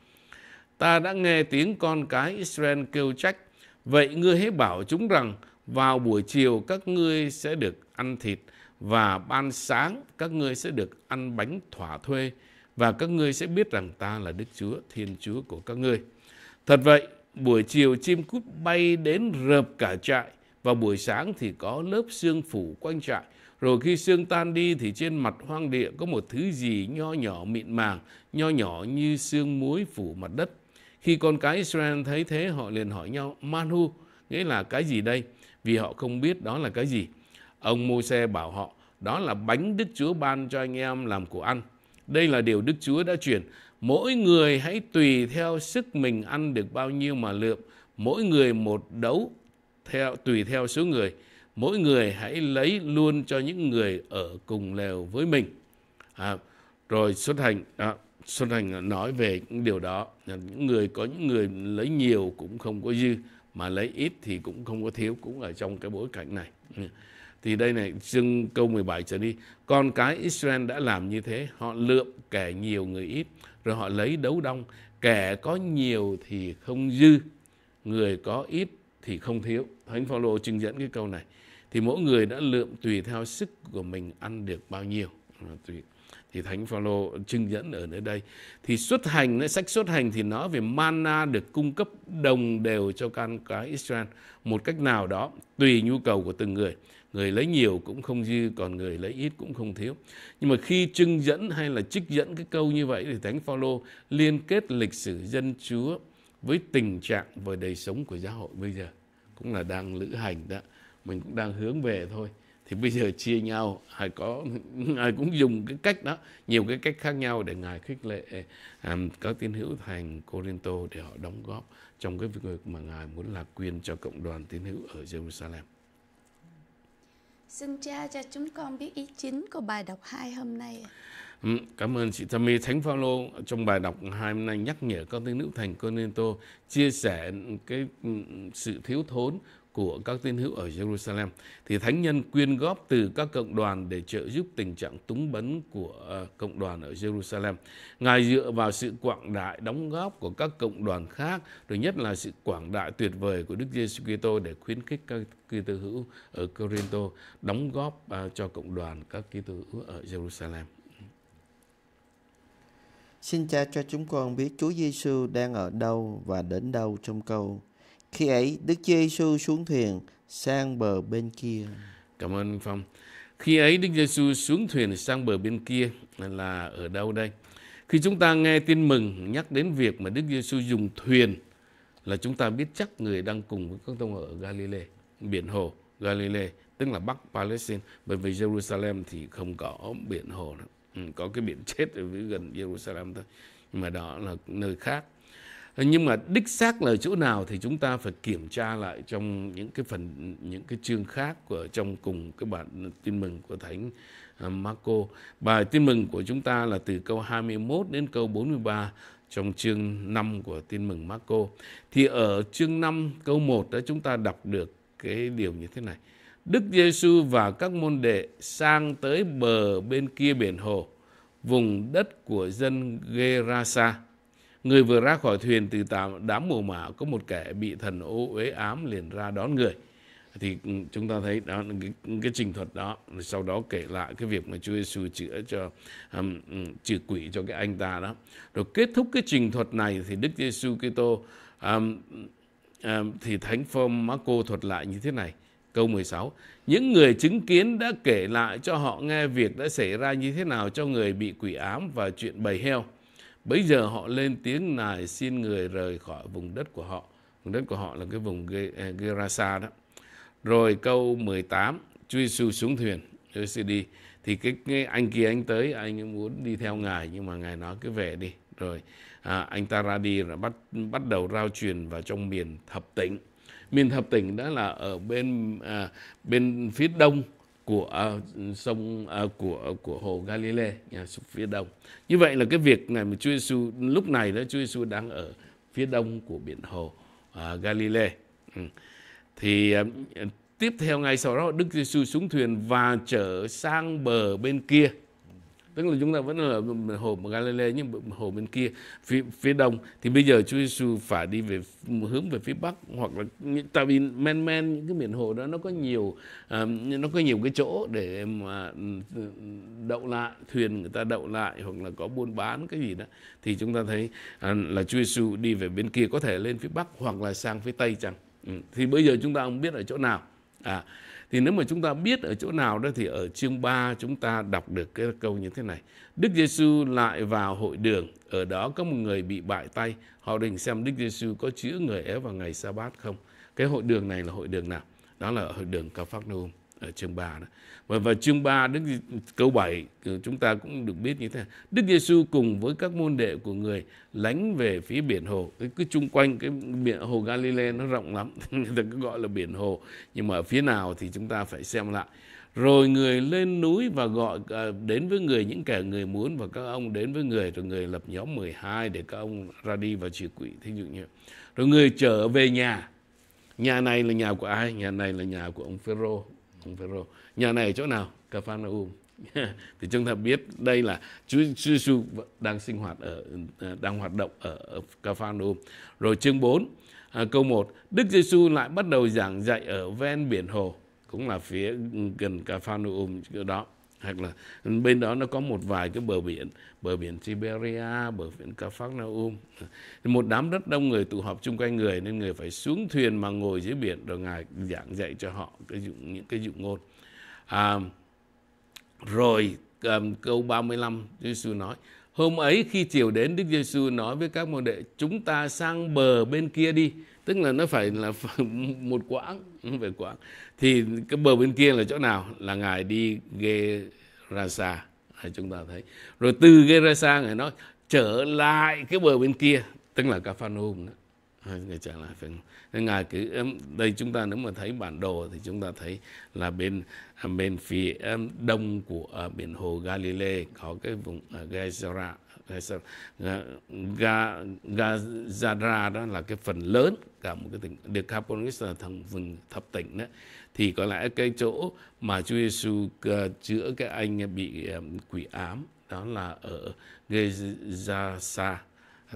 Ta đã nghe tiếng con cái Israel kêu trách, vậy ngươi hãy bảo chúng rằng vào buổi chiều các ngươi sẽ được ăn thịt và ban sáng các ngươi sẽ được ăn bánh thỏa thuê và các ngươi sẽ biết rằng ta là Đức Chúa, Thiên Chúa của các ngươi. Thật vậy, buổi chiều chim cút bay đến rợp cả trại và buổi sáng thì có lớp xương phủ quanh trại. Rồi khi xương tan đi thì trên mặt hoang địa có một thứ gì nho nhỏ mịn màng, nho nhỏ như xương muối phủ mặt đất. Khi con cái Israel thấy thế họ liền hỏi nhau Manu, nghĩa là cái gì đây? Vì họ không biết đó là cái gì. Ông Môi-se bảo họ, đó là bánh Đức Chúa ban cho anh em làm của ăn. Đây là điều Đức Chúa đã truyền Mỗi người hãy tùy theo sức mình ăn được bao nhiêu mà lượm. Mỗi người một đấu theo tùy theo số người. Mỗi người hãy lấy luôn cho những người ở cùng lều với mình. À, rồi xuất hành à, Xuân Thành nói về những điều đó những người có những người lấy nhiều cũng không có dư mà lấy ít thì cũng không có thiếu cũng ở trong cái bối cảnh này ừ. Thì đây này chương câu 17 trở đi. Con cái Israel đã làm như thế. Họ lượm kẻ nhiều người ít. Rồi họ lấy đấu đông. Kẻ có nhiều thì không dư. Người có ít thì không thiếu. Thánh Phaolô trình dẫn cái câu này. Thì mỗi người đã lượm tùy theo sức của mình ăn được bao nhiêu. Tùy thì thánh Phaolô trưng dẫn ở nơi đây thì xuất hành sách xuất hành thì nói về mana được cung cấp đồng đều cho con cái Israel một cách nào đó tùy nhu cầu của từng người người lấy nhiều cũng không dư còn người lấy ít cũng không thiếu nhưng mà khi trưng dẫn hay là trích dẫn cái câu như vậy thì thánh phaolô liên kết lịch sử dân chúa với tình trạng và đời sống của xã hội bây giờ cũng là đang lữ hành đó mình cũng đang hướng về thôi thì bây giờ chia nhau ai có ai cũng dùng cái cách đó nhiều cái cách khác nhau để ngài khích lệ um, à, các tín hữu thành Corinto để họ đóng góp trong cái việc mà ngài muốn là quyền cho cộng đoàn tín hữu ở Jerusalem Xin cha cho chúng con biết ý chính của bài đọc 2 hôm nay. Ừ, cảm ơn chị Tammy Thánh Phaolô trong bài đọc hai hôm nay nhắc nhở con tin nữ thành Cô Corinto chia sẻ cái ừ, sự thiếu thốn của các tín hữu ở Jerusalem thì thánh nhân quyên góp từ các cộng đoàn để trợ giúp tình trạng túng bấn của ờ, cộng đoàn ở Jerusalem. Ngài dựa vào sự quảng đại đóng góp của các cộng đoàn khác, rồi nhất là sự quảng đại tuyệt vời của Đức Giêsu Kitô để khuyến khích các Kitô hữu ở Corinto đóng góp ờ, cho cộng đoàn các Kitô hữu ở Jerusalem. Xin cha cho chúng con biết Chúa Giêsu đang ở đâu và đến đâu trong câu khi ấy Đức Chúa Giêsu xuống thuyền sang bờ bên kia. Cảm ơn Phong. Khi ấy Đức Giêsu xuống thuyền sang bờ bên kia là ở đâu đây? Khi chúng ta nghe tin mừng nhắc đến việc mà Đức Giêsu dùng thuyền là chúng ta biết chắc người đang cùng với các tông ở Galilee, biển hồ Galilee, tức là Bắc Palestine, bởi vì Jerusalem thì không có biển hồ nữa. Ừ, có cái biển chết ở gần Jerusalem thôi. mà đó là nơi khác nhưng mà đích xác là chỗ nào thì chúng ta phải kiểm tra lại trong những cái phần những cái chương khác của trong cùng cái bản tin mừng của thánh à, Marco. Bài tin mừng của chúng ta là từ câu 21 đến câu 43 trong chương 5 của tin mừng Marco. Thì ở chương 5 câu 1 đó chúng ta đọc được cái điều như thế này. Đức Giêsu và các môn đệ sang tới bờ bên kia biển hồ, vùng đất của dân Gerasa. Người vừa ra khỏi thuyền từ tám đám mồ mả có một kẻ bị thần ô uế ám liền ra đón người. Thì ừ, chúng ta thấy đó cái, cái trình thuật đó sau đó kể lại cái việc mà Chúa Giêsu chữa cho um, trừ quỷ cho cái anh ta đó. Rồi kết thúc cái trình thuật này thì Đức Giêsu Kitô um, um, thì Thánh Phong Marco thuật lại như thế này. Câu 16, những người chứng kiến đã kể lại cho họ nghe việc đã xảy ra như thế nào cho người bị quỷ ám và chuyện bầy heo. Bây giờ họ lên tiếng nài xin người rời khỏi vùng đất của họ. Vùng đất của họ là cái vùng à, Gerasa đó. Rồi câu 18, Chúa Giêsu xuống thuyền, Chúa Giêsu đi. Thì cái, cái anh kia anh tới, anh muốn đi theo ngài nhưng mà ngài nói cứ về đi. Rồi à, anh ta ra đi rồi bắt bắt đầu rao truyền vào trong miền thập tỉnh. Miền thập tỉnh đó là ở bên à, bên phía đông của à, sông à, của của hồ Galilee nhà phía đông. Như vậy là cái việc này mà Chúa Giêsu lúc này đó Chúa Giêsu đang ở phía đông của biển hồ à, Galilee. Ừ. Thì à, tiếp theo ngày sau đó Đức Giêsu xuống thuyền và trở sang bờ bên kia tức là chúng ta vẫn là hồ Galilee nhưng hồ bên kia phía phía đông thì bây giờ Chúa Giêsu phải đi về hướng về phía bắc hoặc là tại vì men men những cái miền hồ đó nó có nhiều um, nó có nhiều cái chỗ để mà ừ, đậu lại thuyền người ta đậu lại hoặc là có buôn bán cái gì đó thì chúng ta thấy à, là Chúa Giêsu đi về bên kia có thể lên phía bắc hoặc là sang phía tây chẳng ừ. thì bây giờ chúng ta không biết ở chỗ nào à thì nếu mà chúng ta biết ở chỗ nào đó thì ở chương 3 chúng ta đọc được cái câu như thế này. Đức Giêsu lại vào hội đường, ở đó có một người bị bại tay. Họ định xem Đức Giêsu có chữa người ấy vào ngày sa bát không. Cái hội đường này là hội đường nào? Đó là hội đường Capernaum ở chương 3 đó. Và và chương 3 Đức câu 7 ừ, chúng ta cũng được biết như thế. Đức Giêsu cùng với các môn đệ của người lánh về phía biển hồ. Cái cứ chung quanh cái biển hồ Galilee nó rộng lắm, người ta cứ gọi là biển hồ, nhưng mà ở phía nào thì chúng ta phải xem lại. Rồi người lên núi và gọi à, đến với người những kẻ người muốn và các ông đến với người rồi người lập nhóm 12 để các ông ra đi và trừ quỷ thí dụ như. Rồi người trở về nhà Nhà này là nhà của ai? Nhà này là nhà của ông Phêrô, Phêrô. Nhà này chỗ nào? Capernaum. thì chúng ta biết đây là Chúa Giêsu đang sinh hoạt ở à, đang hoạt động ở, ở Capernaum. Rồi chương 4 à, câu 1, Đức Giêsu lại bắt đầu giảng dạy ở ven biển hồ, cũng là phía gần Capernaum đó hoặc là bên đó nó có một vài cái bờ biển bờ biển Siberia bờ biển Kafarnaum một đám rất đông người tụ họp chung quanh người nên người phải xuống thuyền mà ngồi dưới biển rồi ngài giảng dạy cho họ cái dụng những cái dụng ngôn à, rồi um, câu 35 Chúa Giêsu nói hôm ấy khi chiều đến Đức Giêsu nói với các môn đệ chúng ta sang bờ bên kia đi tức là nó phải là một quãng về quãng thì cái bờ bên kia là chỗ nào là ngài đi Gerasa à, chúng ta thấy rồi từ Gerasa ngài nói trở lại cái bờ bên kia tức là Capernaum đó ngài trở lại phải nên ngài cứ đây chúng ta nếu mà thấy bản đồ thì chúng ta thấy là bên à, bên phía đông của à, biển hồ Galilee có cái vùng à, Gezera Gazara đó là cái phần lớn cả một cái tỉnh được Decapolis là thằng vùng thập tỉnh đó thì có lẽ cái chỗ mà Chúa Giêsu ờ, chữa cái anh bị ờ, quỷ ám đó là ở Gaza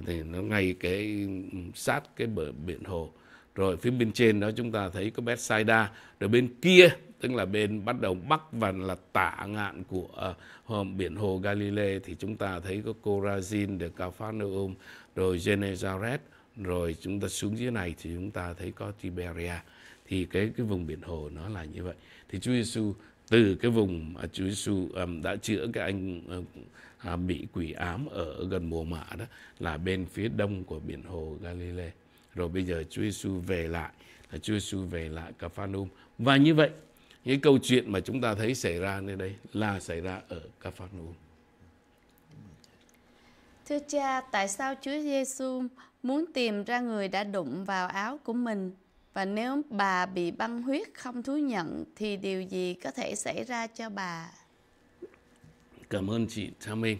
thì nó ngay cái ừ, sát cái bờ biển hồ rồi phía bên trên đó chúng ta thấy có Bethsaida rồi bên kia tức là bên bắt đầu bắc và là tả ngạn của uh, biển hồ Galilee thì chúng ta thấy có Corazin được Capernaum rồi Gennesaret rồi chúng ta xuống dưới này thì chúng ta thấy có Tiberia thì cái cái vùng biển hồ nó là như vậy thì Chúa Giêsu từ cái vùng mà Chúa Giêsu um, đã chữa cái anh um, bị quỷ ám ở gần mùa mạ đó là bên phía đông của biển hồ Galilee rồi bây giờ Chúa Giêsu về lại là Chúa Giêsu về lại cả và như vậy những câu chuyện mà chúng ta thấy xảy ra nơi đây là xảy ra ở cả Thưa cha, tại sao Chúa Giêsu muốn tìm ra người đã đụng vào áo của mình và nếu bà bị băng huyết không thú nhận thì điều gì có thể xảy ra cho bà? Cảm ơn chị Tham Minh.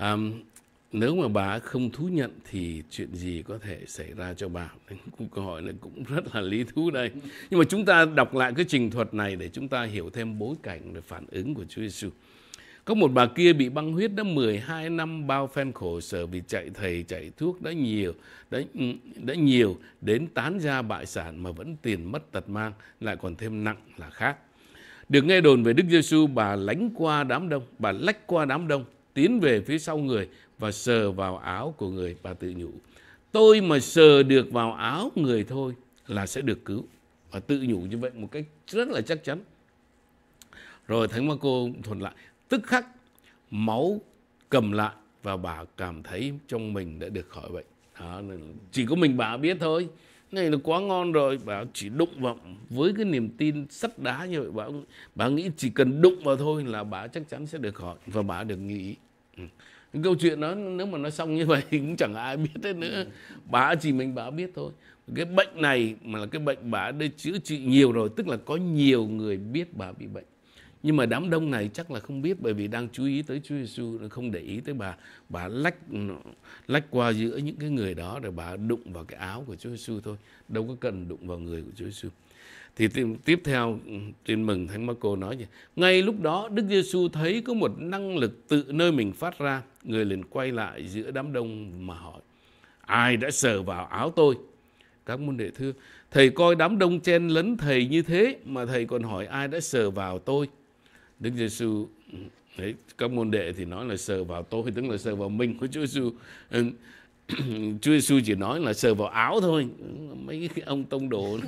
Um, nếu mà bà không thú nhận thì chuyện gì có thể xảy ra cho bà cũng câu hỏi này cũng rất là lý thú đây nhưng mà chúng ta đọc lại cái trình thuật này để chúng ta hiểu thêm bối cảnh về phản ứng của Chúa Giêsu có một bà kia bị băng huyết đã 12 năm bao phen khổ sở vì chạy thầy chạy thuốc đã nhiều đã, ừ, đã nhiều đến tán ra bại sản mà vẫn tiền mất tật mang lại còn thêm nặng là khác được nghe đồn về Đức Giêsu bà lánh qua đám đông bà lách qua đám đông tiến về phía sau người và sờ vào áo của người bà tự nhủ tôi mà sờ được vào áo người thôi là sẽ được cứu và tự nhủ như vậy một cách rất là chắc chắn rồi thánh ma cô thuận lại tức khắc máu cầm lại và bà cảm thấy trong mình đã được khỏi bệnh đó, chỉ có mình bà biết thôi này là quá ngon rồi bảo chỉ đụng vào với cái niềm tin sắt đá như vậy bà bà nghĩ chỉ cần đụng vào thôi là bà chắc chắn sẽ được khỏi và bà được nghỉ ừ. câu chuyện đó nếu mà nó xong như vậy cũng chẳng ai biết hết nữa bà chỉ mình bà biết thôi cái bệnh này mà là cái bệnh bà đây chữa trị nhiều rồi tức là có nhiều người biết bà bị bệnh nhưng mà đám đông này chắc là không biết bởi vì đang chú ý tới Chúa Giêsu không để ý tới bà bà lách lách qua giữa những cái người đó rồi bà đụng vào cái áo của Chúa Giêsu thôi đâu có cần đụng vào người của Chúa Giêsu thì tiếp theo tin mừng thánh Marco nói gì ngay lúc đó Đức Giêsu thấy có một năng lực tự nơi mình phát ra người liền quay lại giữa đám đông mà hỏi ai đã sờ vào áo tôi các môn đệ thưa thầy coi đám đông chen lấn thầy như thế mà thầy còn hỏi ai đã sờ vào tôi Đức Giêsu đấy các môn đệ thì nói là sờ vào tôi tức là sờ vào mình của Chúa Giêsu Chúa Giêsu chỉ nói là sờ vào áo thôi mấy cái ông tông đồ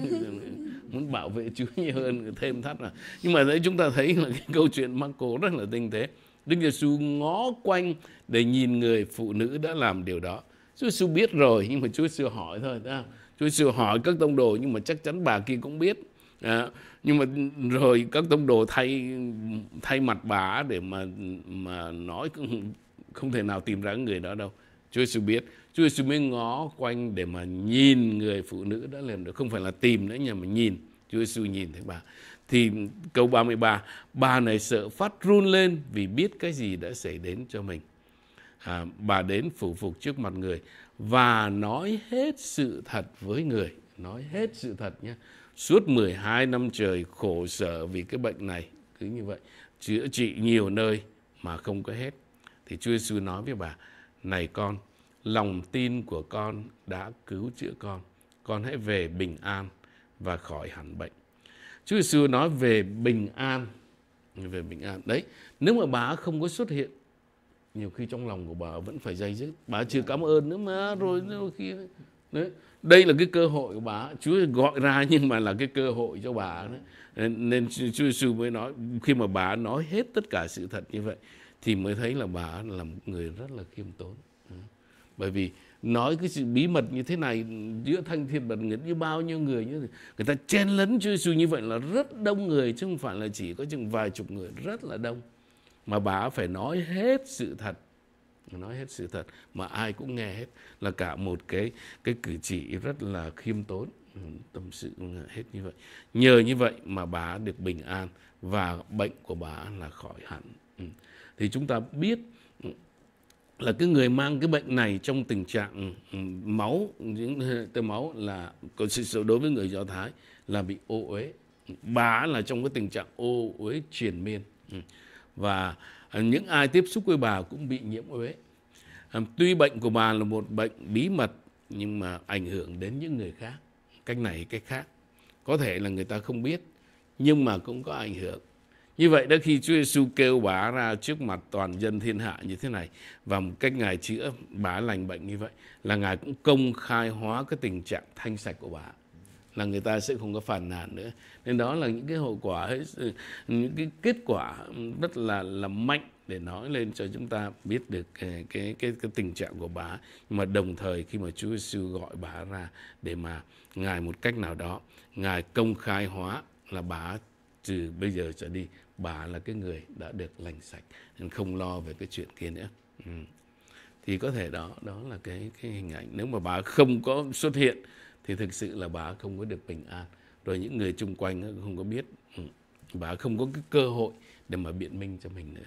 muốn bảo vệ Chúa nhiều hơn thêm thắt là nhưng mà đấy chúng ta thấy là cái câu chuyện Marco rất là tinh tế Đức Giêsu ngó quanh để nhìn người phụ nữ đã làm điều đó Chúa Giêsu biết rồi nhưng mà Chúa Giêsu hỏi thôi Chúa Giêsu hỏi các tông đồ nhưng mà chắc chắn bà kia cũng biết à, nhưng mà rồi các tông đồ thay thay mặt bà để mà mà nói không, không thể nào tìm ra người đó đâu Chúa Giêsu biết Chúa Giêsu mới ngó quanh để mà nhìn người phụ nữ đó liền được không phải là tìm nữa nhưng mà nhìn Chúa Giêsu nhìn thấy bà thì câu 33 bà này sợ phát run lên vì biết cái gì đã xảy đến cho mình à, bà đến phủ phục trước mặt người và nói hết sự thật với người nói hết sự thật nhé suốt 12 năm trời khổ sở vì cái bệnh này cứ như vậy chữa trị nhiều nơi mà không có hết thì Chúa Giêsu nói với bà này con lòng tin của con đã cứu chữa con con hãy về bình an và khỏi hẳn bệnh Chúa Giêsu nói về bình an về bình an đấy nếu mà bà không có xuất hiện nhiều khi trong lòng của bà vẫn phải dây dứt bà chưa cảm ơn nữa mà rồi nhiều khi Đấy. Đây là cái cơ hội của bà. Chúa gọi ra nhưng mà là cái cơ hội cho bà. Đấy. Nên, nên Chúa Giêsu mới nói khi mà bà nói hết tất cả sự thật như vậy thì mới thấy là bà là một người rất là khiêm tốn. Bởi vì nói cái sự bí mật như thế này giữa thanh thiên bật nghiệt như bao nhiêu người như thế. người ta chen lấn Chúa Giêsu như vậy là rất đông người chứ không phải là chỉ có chừng vài chục người rất là đông mà bà phải nói hết sự thật nói hết sự thật mà ai cũng nghe hết là cả một cái cái cử chỉ rất là khiêm tốn ừ, tâm sự hết như vậy nhờ như vậy mà bà được bình an và bệnh của bà là khỏi hẳn ừ, thì chúng ta biết là cái người mang cái bệnh này trong tình trạng ừ, máu những tơ máu là đối với người do thái là bị ô uế bà là trong cái tình trạng ô uế triền miên và Ờ, những ai tiếp xúc với bà cũng bị nhiễm uế ờ, tuy bệnh của bà là một bệnh bí mật nhưng mà ảnh hưởng đến những người khác cách này cách khác có thể là người ta không biết nhưng mà cũng có ảnh hưởng như vậy đó khi Chúa Giêsu kêu bà ra trước mặt toàn dân thiên hạ như thế này và một cách ngài chữa bà lành bệnh như vậy là ngài cũng công khai hóa cái tình trạng thanh sạch của bà là người ta sẽ không có phản nàn nữa nên đó là những cái hậu quả những cái kết quả rất là là mạnh để nói lên cho chúng ta biết được cái cái cái, cái tình trạng của bà nhưng mà đồng thời khi mà Chúa Giêsu gọi bà ra để mà ngài một cách nào đó ngài công khai hóa là bà từ bây giờ trở đi bà là cái người đã được lành sạch nên không lo về cái chuyện kia nữa ừ. thì có thể đó đó là cái cái hình ảnh nếu mà bà không có xuất hiện thì thực sự là bà không có được bình an rồi những người chung quanh không có biết ừ. bà không có cái cơ hội để mà biện minh cho mình nữa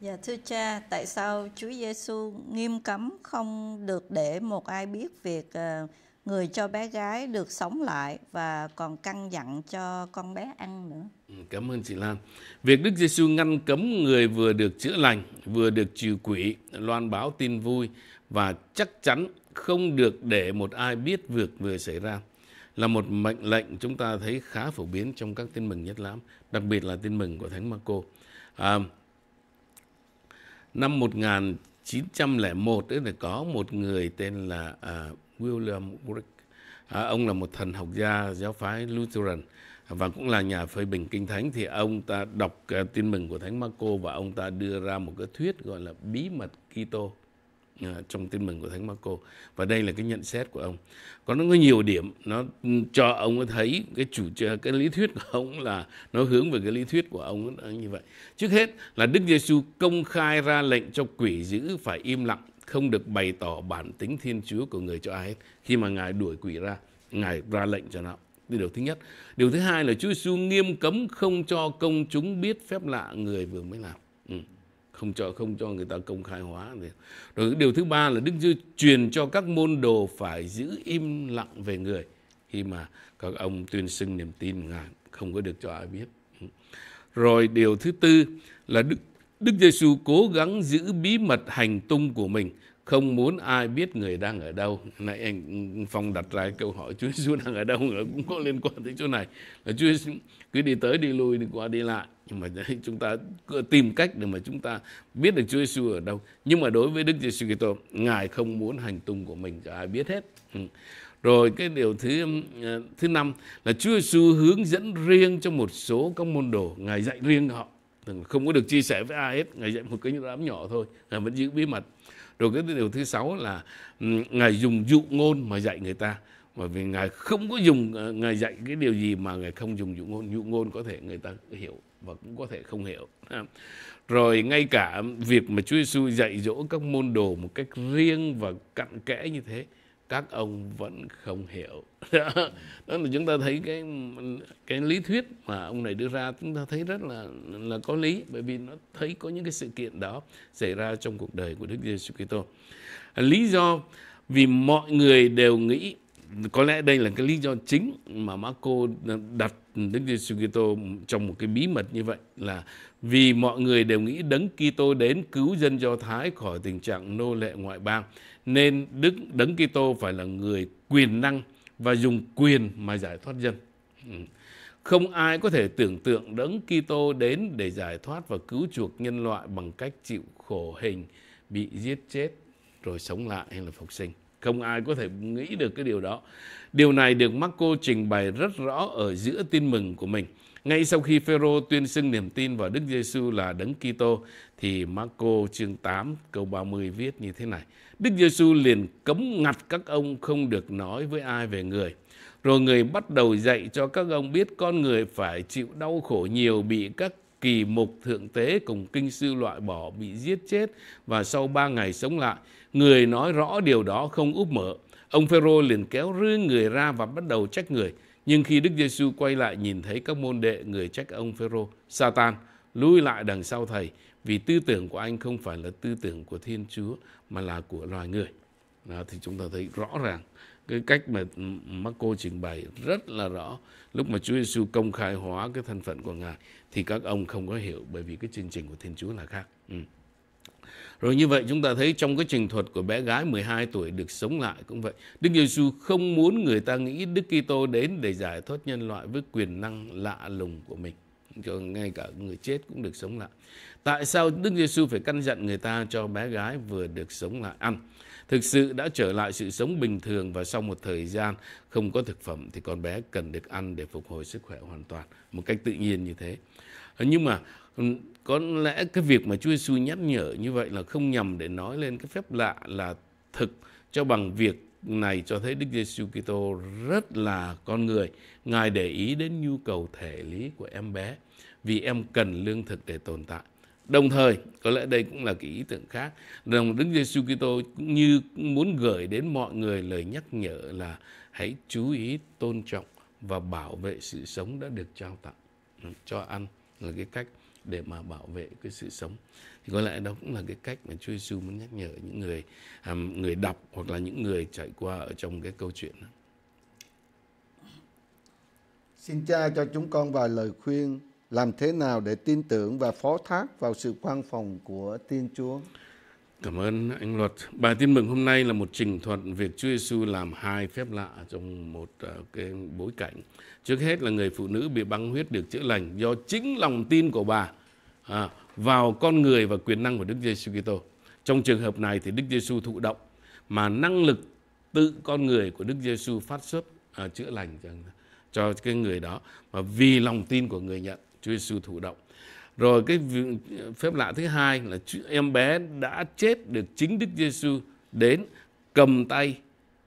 Dạ thưa cha, tại sao Chúa Giêsu nghiêm cấm không được để một ai biết việc ờ, người cho bé gái được sống lại và còn căn dặn cho con bé ăn nữa. Ừ, cảm ơn chị Lan. Việc Đức Giêsu ngăn cấm người vừa được chữa lành, vừa được trừ quỷ, loan báo tin vui và chắc chắn không được để một ai biết việc vừa xảy ra là một mệnh lệnh chúng ta thấy khá phổ biến trong các tin mừng nhất lãm, đặc biệt là tin mừng của Thánh Marco. À, năm 1901 ấy thì có một người tên là à, William Brick. À, ông là một thần học gia giáo phái Lutheran à, và cũng là nhà phê bình kinh thánh thì ông ta đọc uh, tin mừng của Thánh Marco và ông ta đưa ra một cái thuyết gọi là bí mật Kitô. À, trong tin mừng của Thánh Marco và đây là cái nhận xét của ông. có nó có nhiều điểm nó cho ông thấy cái chủ cái lý thuyết của ông là nó hướng về cái lý thuyết của ông như vậy. Trước hết là Đức Giêsu công khai ra lệnh cho quỷ dữ phải im lặng, không được bày tỏ bản tính Thiên Chúa của người cho ai hết. Khi mà ngài đuổi quỷ ra, ngài ra lệnh cho nó. Điều thứ nhất. Điều thứ hai là Chúa Giêsu nghiêm cấm không cho công chúng biết phép lạ người vừa mới làm. Ừ không cho không cho người ta công khai hóa rồi điều thứ ba là đức chúa truyền cho các môn đồ phải giữ im lặng về người khi mà các ông tuyên xưng niềm tin ngài không có được cho ai biết rồi điều thứ tư là đức đức giêsu cố gắng giữ bí mật hành tung của mình không muốn ai biết người đang ở đâu nãy anh phong đặt lại câu hỏi chúa giêsu đang ở đâu cũng có liên quan tới chỗ này là chúa giêsu cứ đi tới đi lui đi qua đi lại nhưng mà chúng ta cứ tìm cách để mà chúng ta biết được chúa giêsu ở đâu nhưng mà đối với đức giêsu kitô ngài không muốn hành tung của mình cho ai biết hết ừ. rồi cái điều thứ ờ, thứ năm là chúa giêsu hướng dẫn riêng cho một số các môn đồ ngài dạy riêng họ không có được chia sẻ với ai hết ngài dạy một cái đám nhỏ thôi ngài vẫn giữ bí mật rồi cái điều thứ sáu là ừ, ngài dùng dụ ngôn mà dạy người ta bởi vì ngài không có dùng ờ, ngài dạy cái điều gì mà ngài không dùng dụ ngôn dụ ngôn có thể người ta hiểu và cũng có thể không hiểu rồi ngay cả việc mà Chúa Giêsu dạy dỗ các môn đồ một cách riêng và cặn kẽ như thế các ông vẫn không hiểu đó. là chúng ta thấy cái cái lý thuyết mà ông này đưa ra chúng ta thấy rất là là có lý bởi vì nó thấy có những cái sự kiện đó xảy ra trong cuộc đời của Đức Giêsu Kitô lý do vì mọi người đều nghĩ có lẽ đây là cái lý do chính mà Marco đặt Đức Giêsu Kitô trong một cái bí mật như vậy là vì mọi người đều nghĩ Đấng Kitô đến cứu dân Do Thái khỏi tình trạng nô lệ ngoại bang nên Đức Đấng Kitô phải là người quyền năng và dùng quyền mà giải thoát dân. Ừ. Không ai có thể tưởng tượng Đấng Kitô đến để giải thoát và cứu chuộc nhân loại bằng cách chịu khổ hình, bị giết chết rồi sống lại hay là phục sinh. Không ai có thể nghĩ được cái điều đó. Điều này được Marco trình bày rất rõ ở giữa tin mừng của mình. Ngay sau khi Phêrô tuyên xưng niềm tin vào Đức Giêsu là Đấng Kitô thì Marco chương 8 câu 30 viết như thế này: Đức Giêsu liền cấm ngặt các ông không được nói với ai về người. Rồi người bắt đầu dạy cho các ông biết con người phải chịu đau khổ nhiều, bị các kỳ mục thượng tế cùng kinh sư loại bỏ, bị giết chết và sau ba ngày sống lại. Người nói rõ điều đó không úp mở. Ông Phêrô liền kéo rư người ra và bắt đầu trách người. Nhưng khi Đức Giêsu quay lại nhìn thấy các môn đệ, người trách ông Phêrô, Satan, lui lại đằng sau thầy vì tư tưởng của anh không phải là tư tưởng của thiên chúa mà là của loài người đó, thì chúng ta thấy rõ ràng cái cách mà Marco trình bày rất là rõ lúc mà Chúa Giêsu công khai hóa cái thân phận của ngài thì các ông không có hiểu bởi vì cái chương trình của Thiên Chúa là khác. Ừ. Rồi như vậy chúng ta thấy trong cái trình thuật của bé gái 12 tuổi được sống lại cũng vậy. Đức Giêsu không muốn người ta nghĩ Đức Kitô đến để giải thoát nhân loại với quyền năng lạ lùng của mình cho ngay cả người chết cũng được sống lại. Tại sao Đức Giêsu phải căn dặn người ta cho bé gái vừa được sống lại ăn? Thực sự đã trở lại sự sống bình thường và sau một thời gian không có thực phẩm thì con bé cần được ăn để phục hồi sức khỏe hoàn toàn một cách tự nhiên như thế. Nhưng mà ừ, có lẽ cái việc mà Chúa Giêsu nhắc nhở như vậy là không nhằm để nói lên cái phép lạ là thực cho bằng việc này cho thấy Đức Giêsu Kitô rất là con người. Ngài để ý đến nhu cầu thể lý của em bé vì em cần lương thực để tồn tại. Đồng thời, có lẽ đây cũng là cái ý tưởng khác. rằng Đức Giêsu Kitô cũng như muốn gửi đến mọi người lời nhắc nhở là hãy chú ý tôn trọng và bảo vệ sự sống đã được trao tặng ừ, cho ăn là cái cách để mà bảo vệ cái sự sống thì có lẽ đó cũng là cái cách mà Chúa Giêsu muốn nhắc nhở những người um, người đọc hoặc là những người trải qua ở trong cái câu chuyện đó. Xin Cha cho chúng con vài lời khuyên làm thế nào để tin tưởng và phó thác vào sự quan phòng của Thiên Chúa. Cảm ơn anh Luật. Bài tin mừng hôm nay là một trình thuật việc Chúa Giêsu làm hai phép lạ trong một ờ, cái bối cảnh. Trước hết là người phụ nữ bị băng huyết được chữa lành do chính lòng tin của bà à, vào con người và quyền năng của Đức Giêsu Kitô. Trong trường hợp này thì Đức Giêsu thụ động mà năng lực tự con người của Đức Giêsu phát xuất à, chữa lành cho cái người đó và vì lòng tin của người nhận Chúa Giêsu thụ động. Rồi cái phép lạ thứ hai là em bé đã chết được chính Đức Giêsu đến cầm tay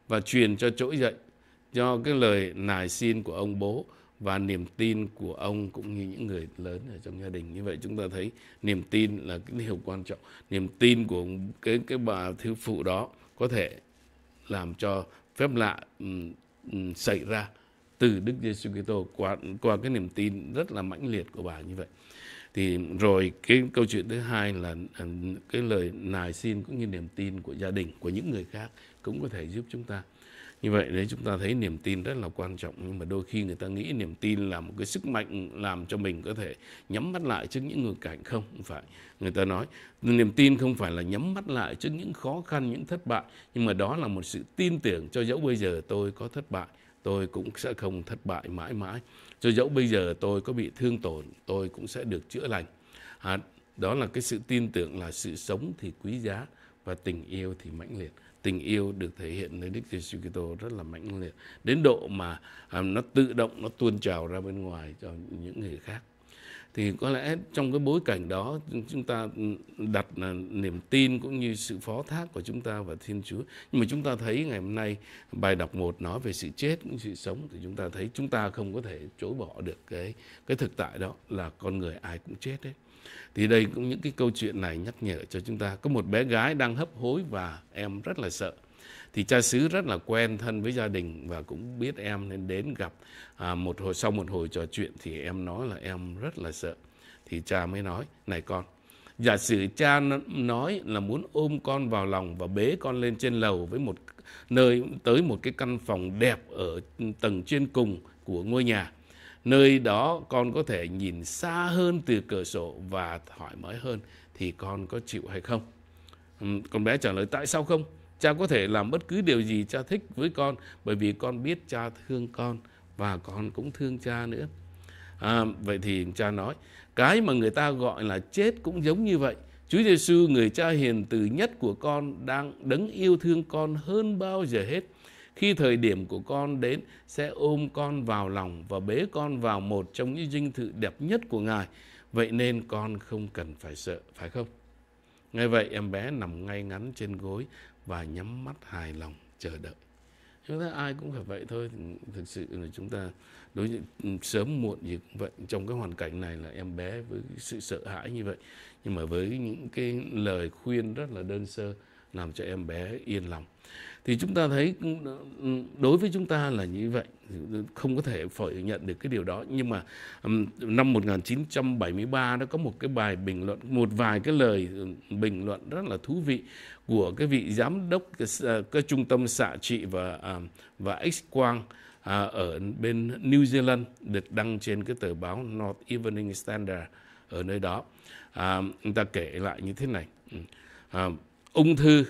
và truyền cho trỗi dậy cho cái lời nài xin của ông bố và niềm tin của ông cũng như những người lớn ở trong gia đình như vậy chúng ta thấy niềm tin là cái điều quan trọng niềm tin của cái cái bà thiếu phụ đó có thể làm cho phép lạ um, um, xảy ra từ Đức Giêsu Kitô qua qua cái niềm tin rất là mãnh liệt của bà như vậy thì rồi cái câu chuyện thứ hai là à, cái lời nài xin cũng như niềm tin của gia đình của những người khác cũng có thể giúp chúng ta như vậy đấy chúng ta thấy niềm tin rất là quan trọng nhưng mà đôi khi người ta nghĩ niềm tin là một cái sức mạnh làm cho mình có thể nhắm mắt lại trước những người cảnh không, không phải người ta nói niềm tin không phải là nhắm mắt lại trước những khó khăn những thất bại nhưng mà đó là một sự tin tưởng cho dẫu bây giờ tôi có thất bại tôi cũng sẽ không thất bại mãi mãi cho dẫu bây giờ tôi có bị thương tổn tôi cũng sẽ được chữa lành à, đó là cái sự tin tưởng là sự sống thì quý giá và tình yêu thì mãnh liệt tình yêu được thể hiện nơi Đức Giêsu Kitô rất là mãnh liệt đến độ mà à, nó tự động nó tuôn trào ra bên ngoài cho những người khác thì có lẽ trong cái bối cảnh đó chúng ta đặt là niềm tin cũng như sự phó thác của chúng ta và Thiên Chúa. Nhưng mà chúng ta thấy ngày hôm nay bài đọc một nói về sự chết cũng sự sống thì chúng ta thấy chúng ta không có thể chối bỏ được cái cái thực tại đó là con người ai cũng chết đấy. Thì đây cũng những cái câu chuyện này nhắc nhở cho chúng ta có một bé gái đang hấp hối và em rất là sợ thì cha xứ rất là quen thân với gia đình và cũng biết em nên đến gặp à, một hồi sau một hồi trò chuyện thì em nói là em rất là sợ thì cha mới nói này con giả sử cha nói là muốn ôm con vào lòng và bế con lên trên lầu với một nơi tới một cái căn phòng đẹp ở tầng trên cùng của ngôi nhà nơi đó con có thể nhìn xa hơn từ cửa sổ và thoải mái hơn thì con có chịu hay không con bé trả lời tại sao không Cha có thể làm bất cứ điều gì cha thích với con bởi vì con biết cha thương con và con cũng thương cha nữa. À, vậy thì cha nói cái mà người ta gọi là chết cũng giống như vậy. Chúa Giêsu người cha hiền từ nhất của con đang đấng yêu thương con hơn bao giờ hết. Khi thời điểm của con đến sẽ ôm con vào lòng và bế con vào một trong những dinh thự đẹp nhất của Ngài. Vậy nên con không cần phải sợ, phải không? nghe vậy em bé nằm ngay ngắn trên gối và nhắm mắt hài lòng chờ đợi chúng ta ai cũng phải vậy thôi thực sự là chúng ta đối với ừ, sớm muộn gì cũng vậy trong cái hoàn cảnh này là em bé với sự sợ hãi như vậy nhưng mà với những cái lời khuyên rất là đơn sơ làm cho em bé yên lòng thì chúng ta thấy ừ, ừ, đối với chúng ta là như vậy không có thể phủ nhận được cái điều đó nhưng mà năm 1973 nó có một cái bài bình luận một vài cái lời bình luận rất là thú vị của cái vị giám đốc cái, à, cái trung tâm xạ trị và à, và X quang à, ở bên New Zealand được đăng trên cái tờ báo North Evening Standard ở nơi đó. À, người ta kể lại như thế này. Ừ. À, ung thư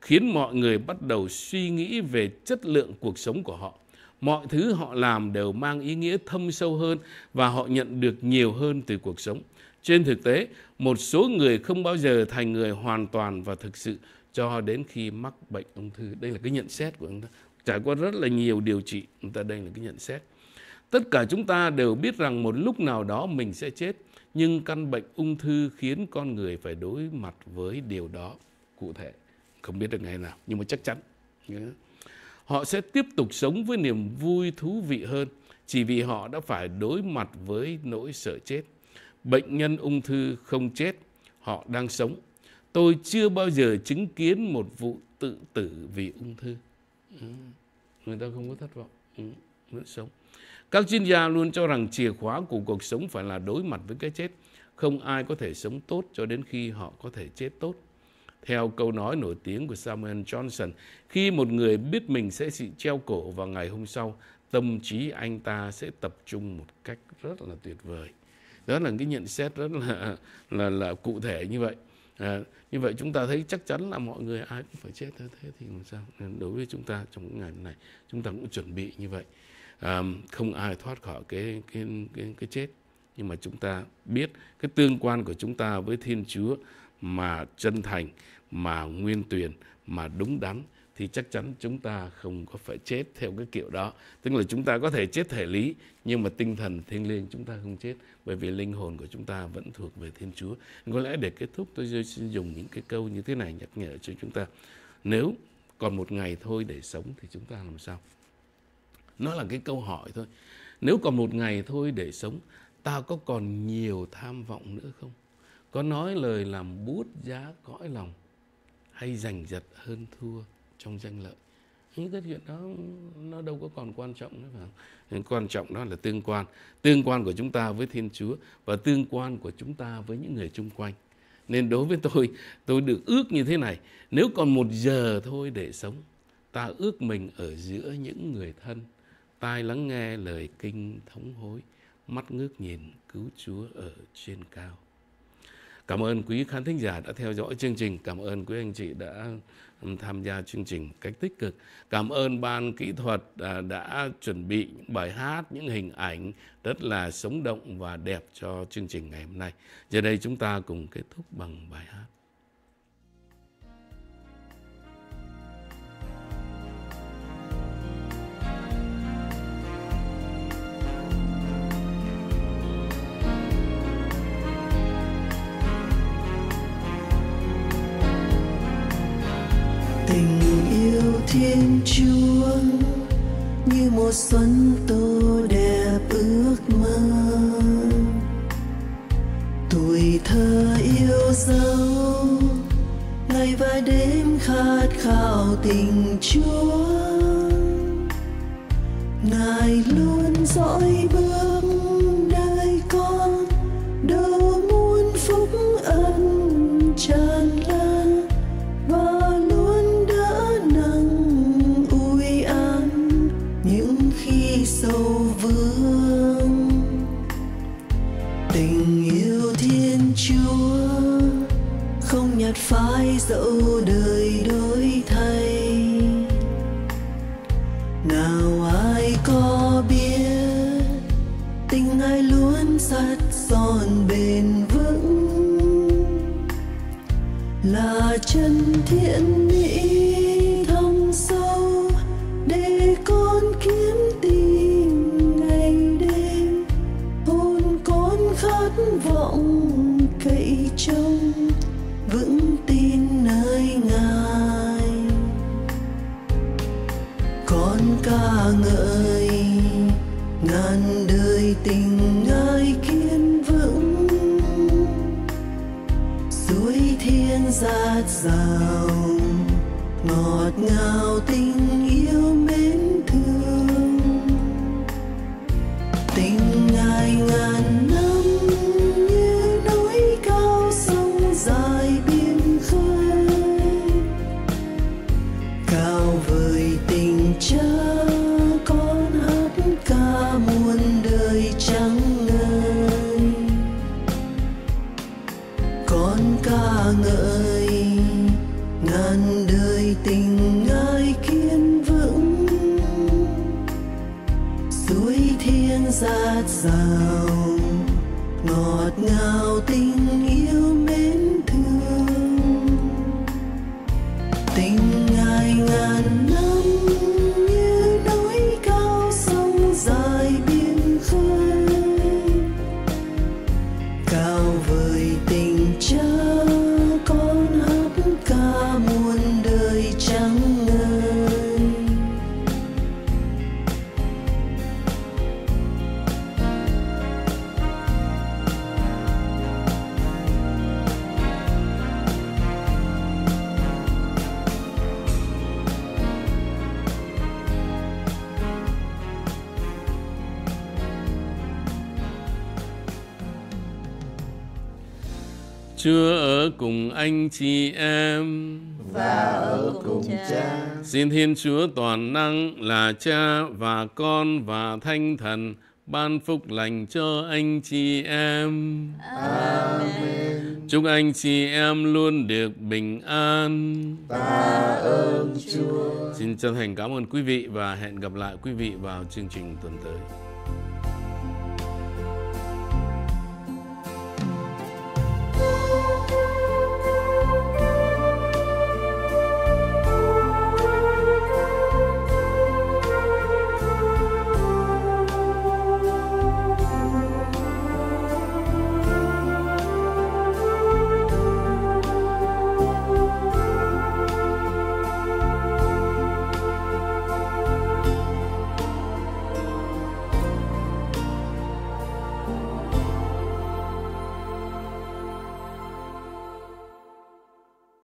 khiến mọi người bắt đầu suy nghĩ về chất lượng cuộc sống của họ. Mọi thứ họ làm đều mang ý nghĩa thâm sâu hơn và họ nhận được nhiều hơn từ cuộc sống. Trên thực tế, một số người không bao giờ thành người hoàn toàn và thực sự cho đến khi mắc bệnh ung thư. Đây là cái nhận xét của chúng ta. Trải qua rất là nhiều điều trị, chúng ta đây là cái nhận xét. Tất cả chúng ta đều biết rằng một lúc nào đó mình sẽ chết, nhưng căn bệnh ung thư khiến con người phải đối mặt với điều đó cụ thể. Không biết được ngày nào, nhưng mà chắc chắn. Họ sẽ tiếp tục sống với niềm vui thú vị hơn, chỉ vì họ đã phải đối mặt với nỗi sợ chết bệnh nhân ung thư không chết, họ đang sống. Tôi chưa bao giờ chứng kiến một vụ tự tử vì ung thư. Ừ, người ta không có thất vọng, vẫn ừ, sống. Các chuyên gia luôn cho rằng chìa khóa của cuộc sống phải là đối mặt với cái chết. Không ai có thể sống tốt cho đến khi họ có thể chết tốt. Theo câu nói nổi tiếng của Samuel Johnson, khi một người biết mình sẽ bị treo cổ vào ngày hôm sau, tâm trí anh ta sẽ tập trung một cách rất là tuyệt vời đó là cái nhận xét rất là là là cụ thể như vậy à, như vậy chúng ta thấy chắc chắn là mọi người ai cũng phải chết thế thì làm sao đối với chúng ta trong những ngày này chúng ta cũng chuẩn bị như vậy à, không ai thoát khỏi cái cái cái cái chết nhưng mà chúng ta biết cái tương quan của chúng ta với Thiên Chúa mà chân thành mà nguyên tuyền mà đúng đắn thì chắc chắn chúng ta không có phải chết theo cái kiểu đó. Tức là chúng ta có thể chết thể lý nhưng mà tinh thần thiêng liêng chúng ta không chết bởi vì linh hồn của chúng ta vẫn thuộc về Thiên Chúa. Có lẽ để kết thúc tôi xin dùng những cái câu như thế này nhắc nhở cho chúng ta. Nếu còn một ngày thôi để sống thì chúng ta làm sao? Nó là cái câu hỏi thôi. Nếu còn một ngày thôi để sống, ta có còn nhiều tham vọng nữa không? Có nói lời làm bút giá cõi lòng hay giành giật hơn thua? trong danh lợi những cái chuyện đó nó đâu có còn quan trọng nữa phải quan trọng đó là tương quan, tương quan của chúng ta với Thiên Chúa và tương quan của chúng ta với những người chung quanh. Nên đối với tôi, tôi được ước như thế này, nếu còn một giờ thôi để sống, ta ước mình ở giữa những người thân, tai lắng nghe lời kinh thống hối, mắt ngước nhìn cứu Chúa ở trên cao. Cảm ơn quý khán thính giả đã theo dõi chương trình. Cảm ơn quý anh chị đã tham gia chương trình cách tích cực. Cảm ơn ban kỹ thuật à, đã chuẩn bị bài hát, những hình ảnh rất là sống động và đẹp cho chương trình ngày hôm nay. Giờ đây chúng ta cùng kết thúc bằng bài hát. chúa như mùa xuân tô đẹp ước mơ tuổi thơ yêu dấu ngày và đêm khát khao tình chúa ngài luôn dõi bước dẫu đời đổi thay nào ai có biết tình ai luôn sắt son bền vững là chân thiện anh chị em và ở cùng cha. Xin Thiên Chúa toàn năng là cha và con và thanh thần ban phúc lành cho anh chị em. Amen. Chúc anh chị em luôn được bình an. Ta ơn Chúa. Xin chân thành cảm ơn quý vị và hẹn gặp lại quý vị vào chương trình tuần tới.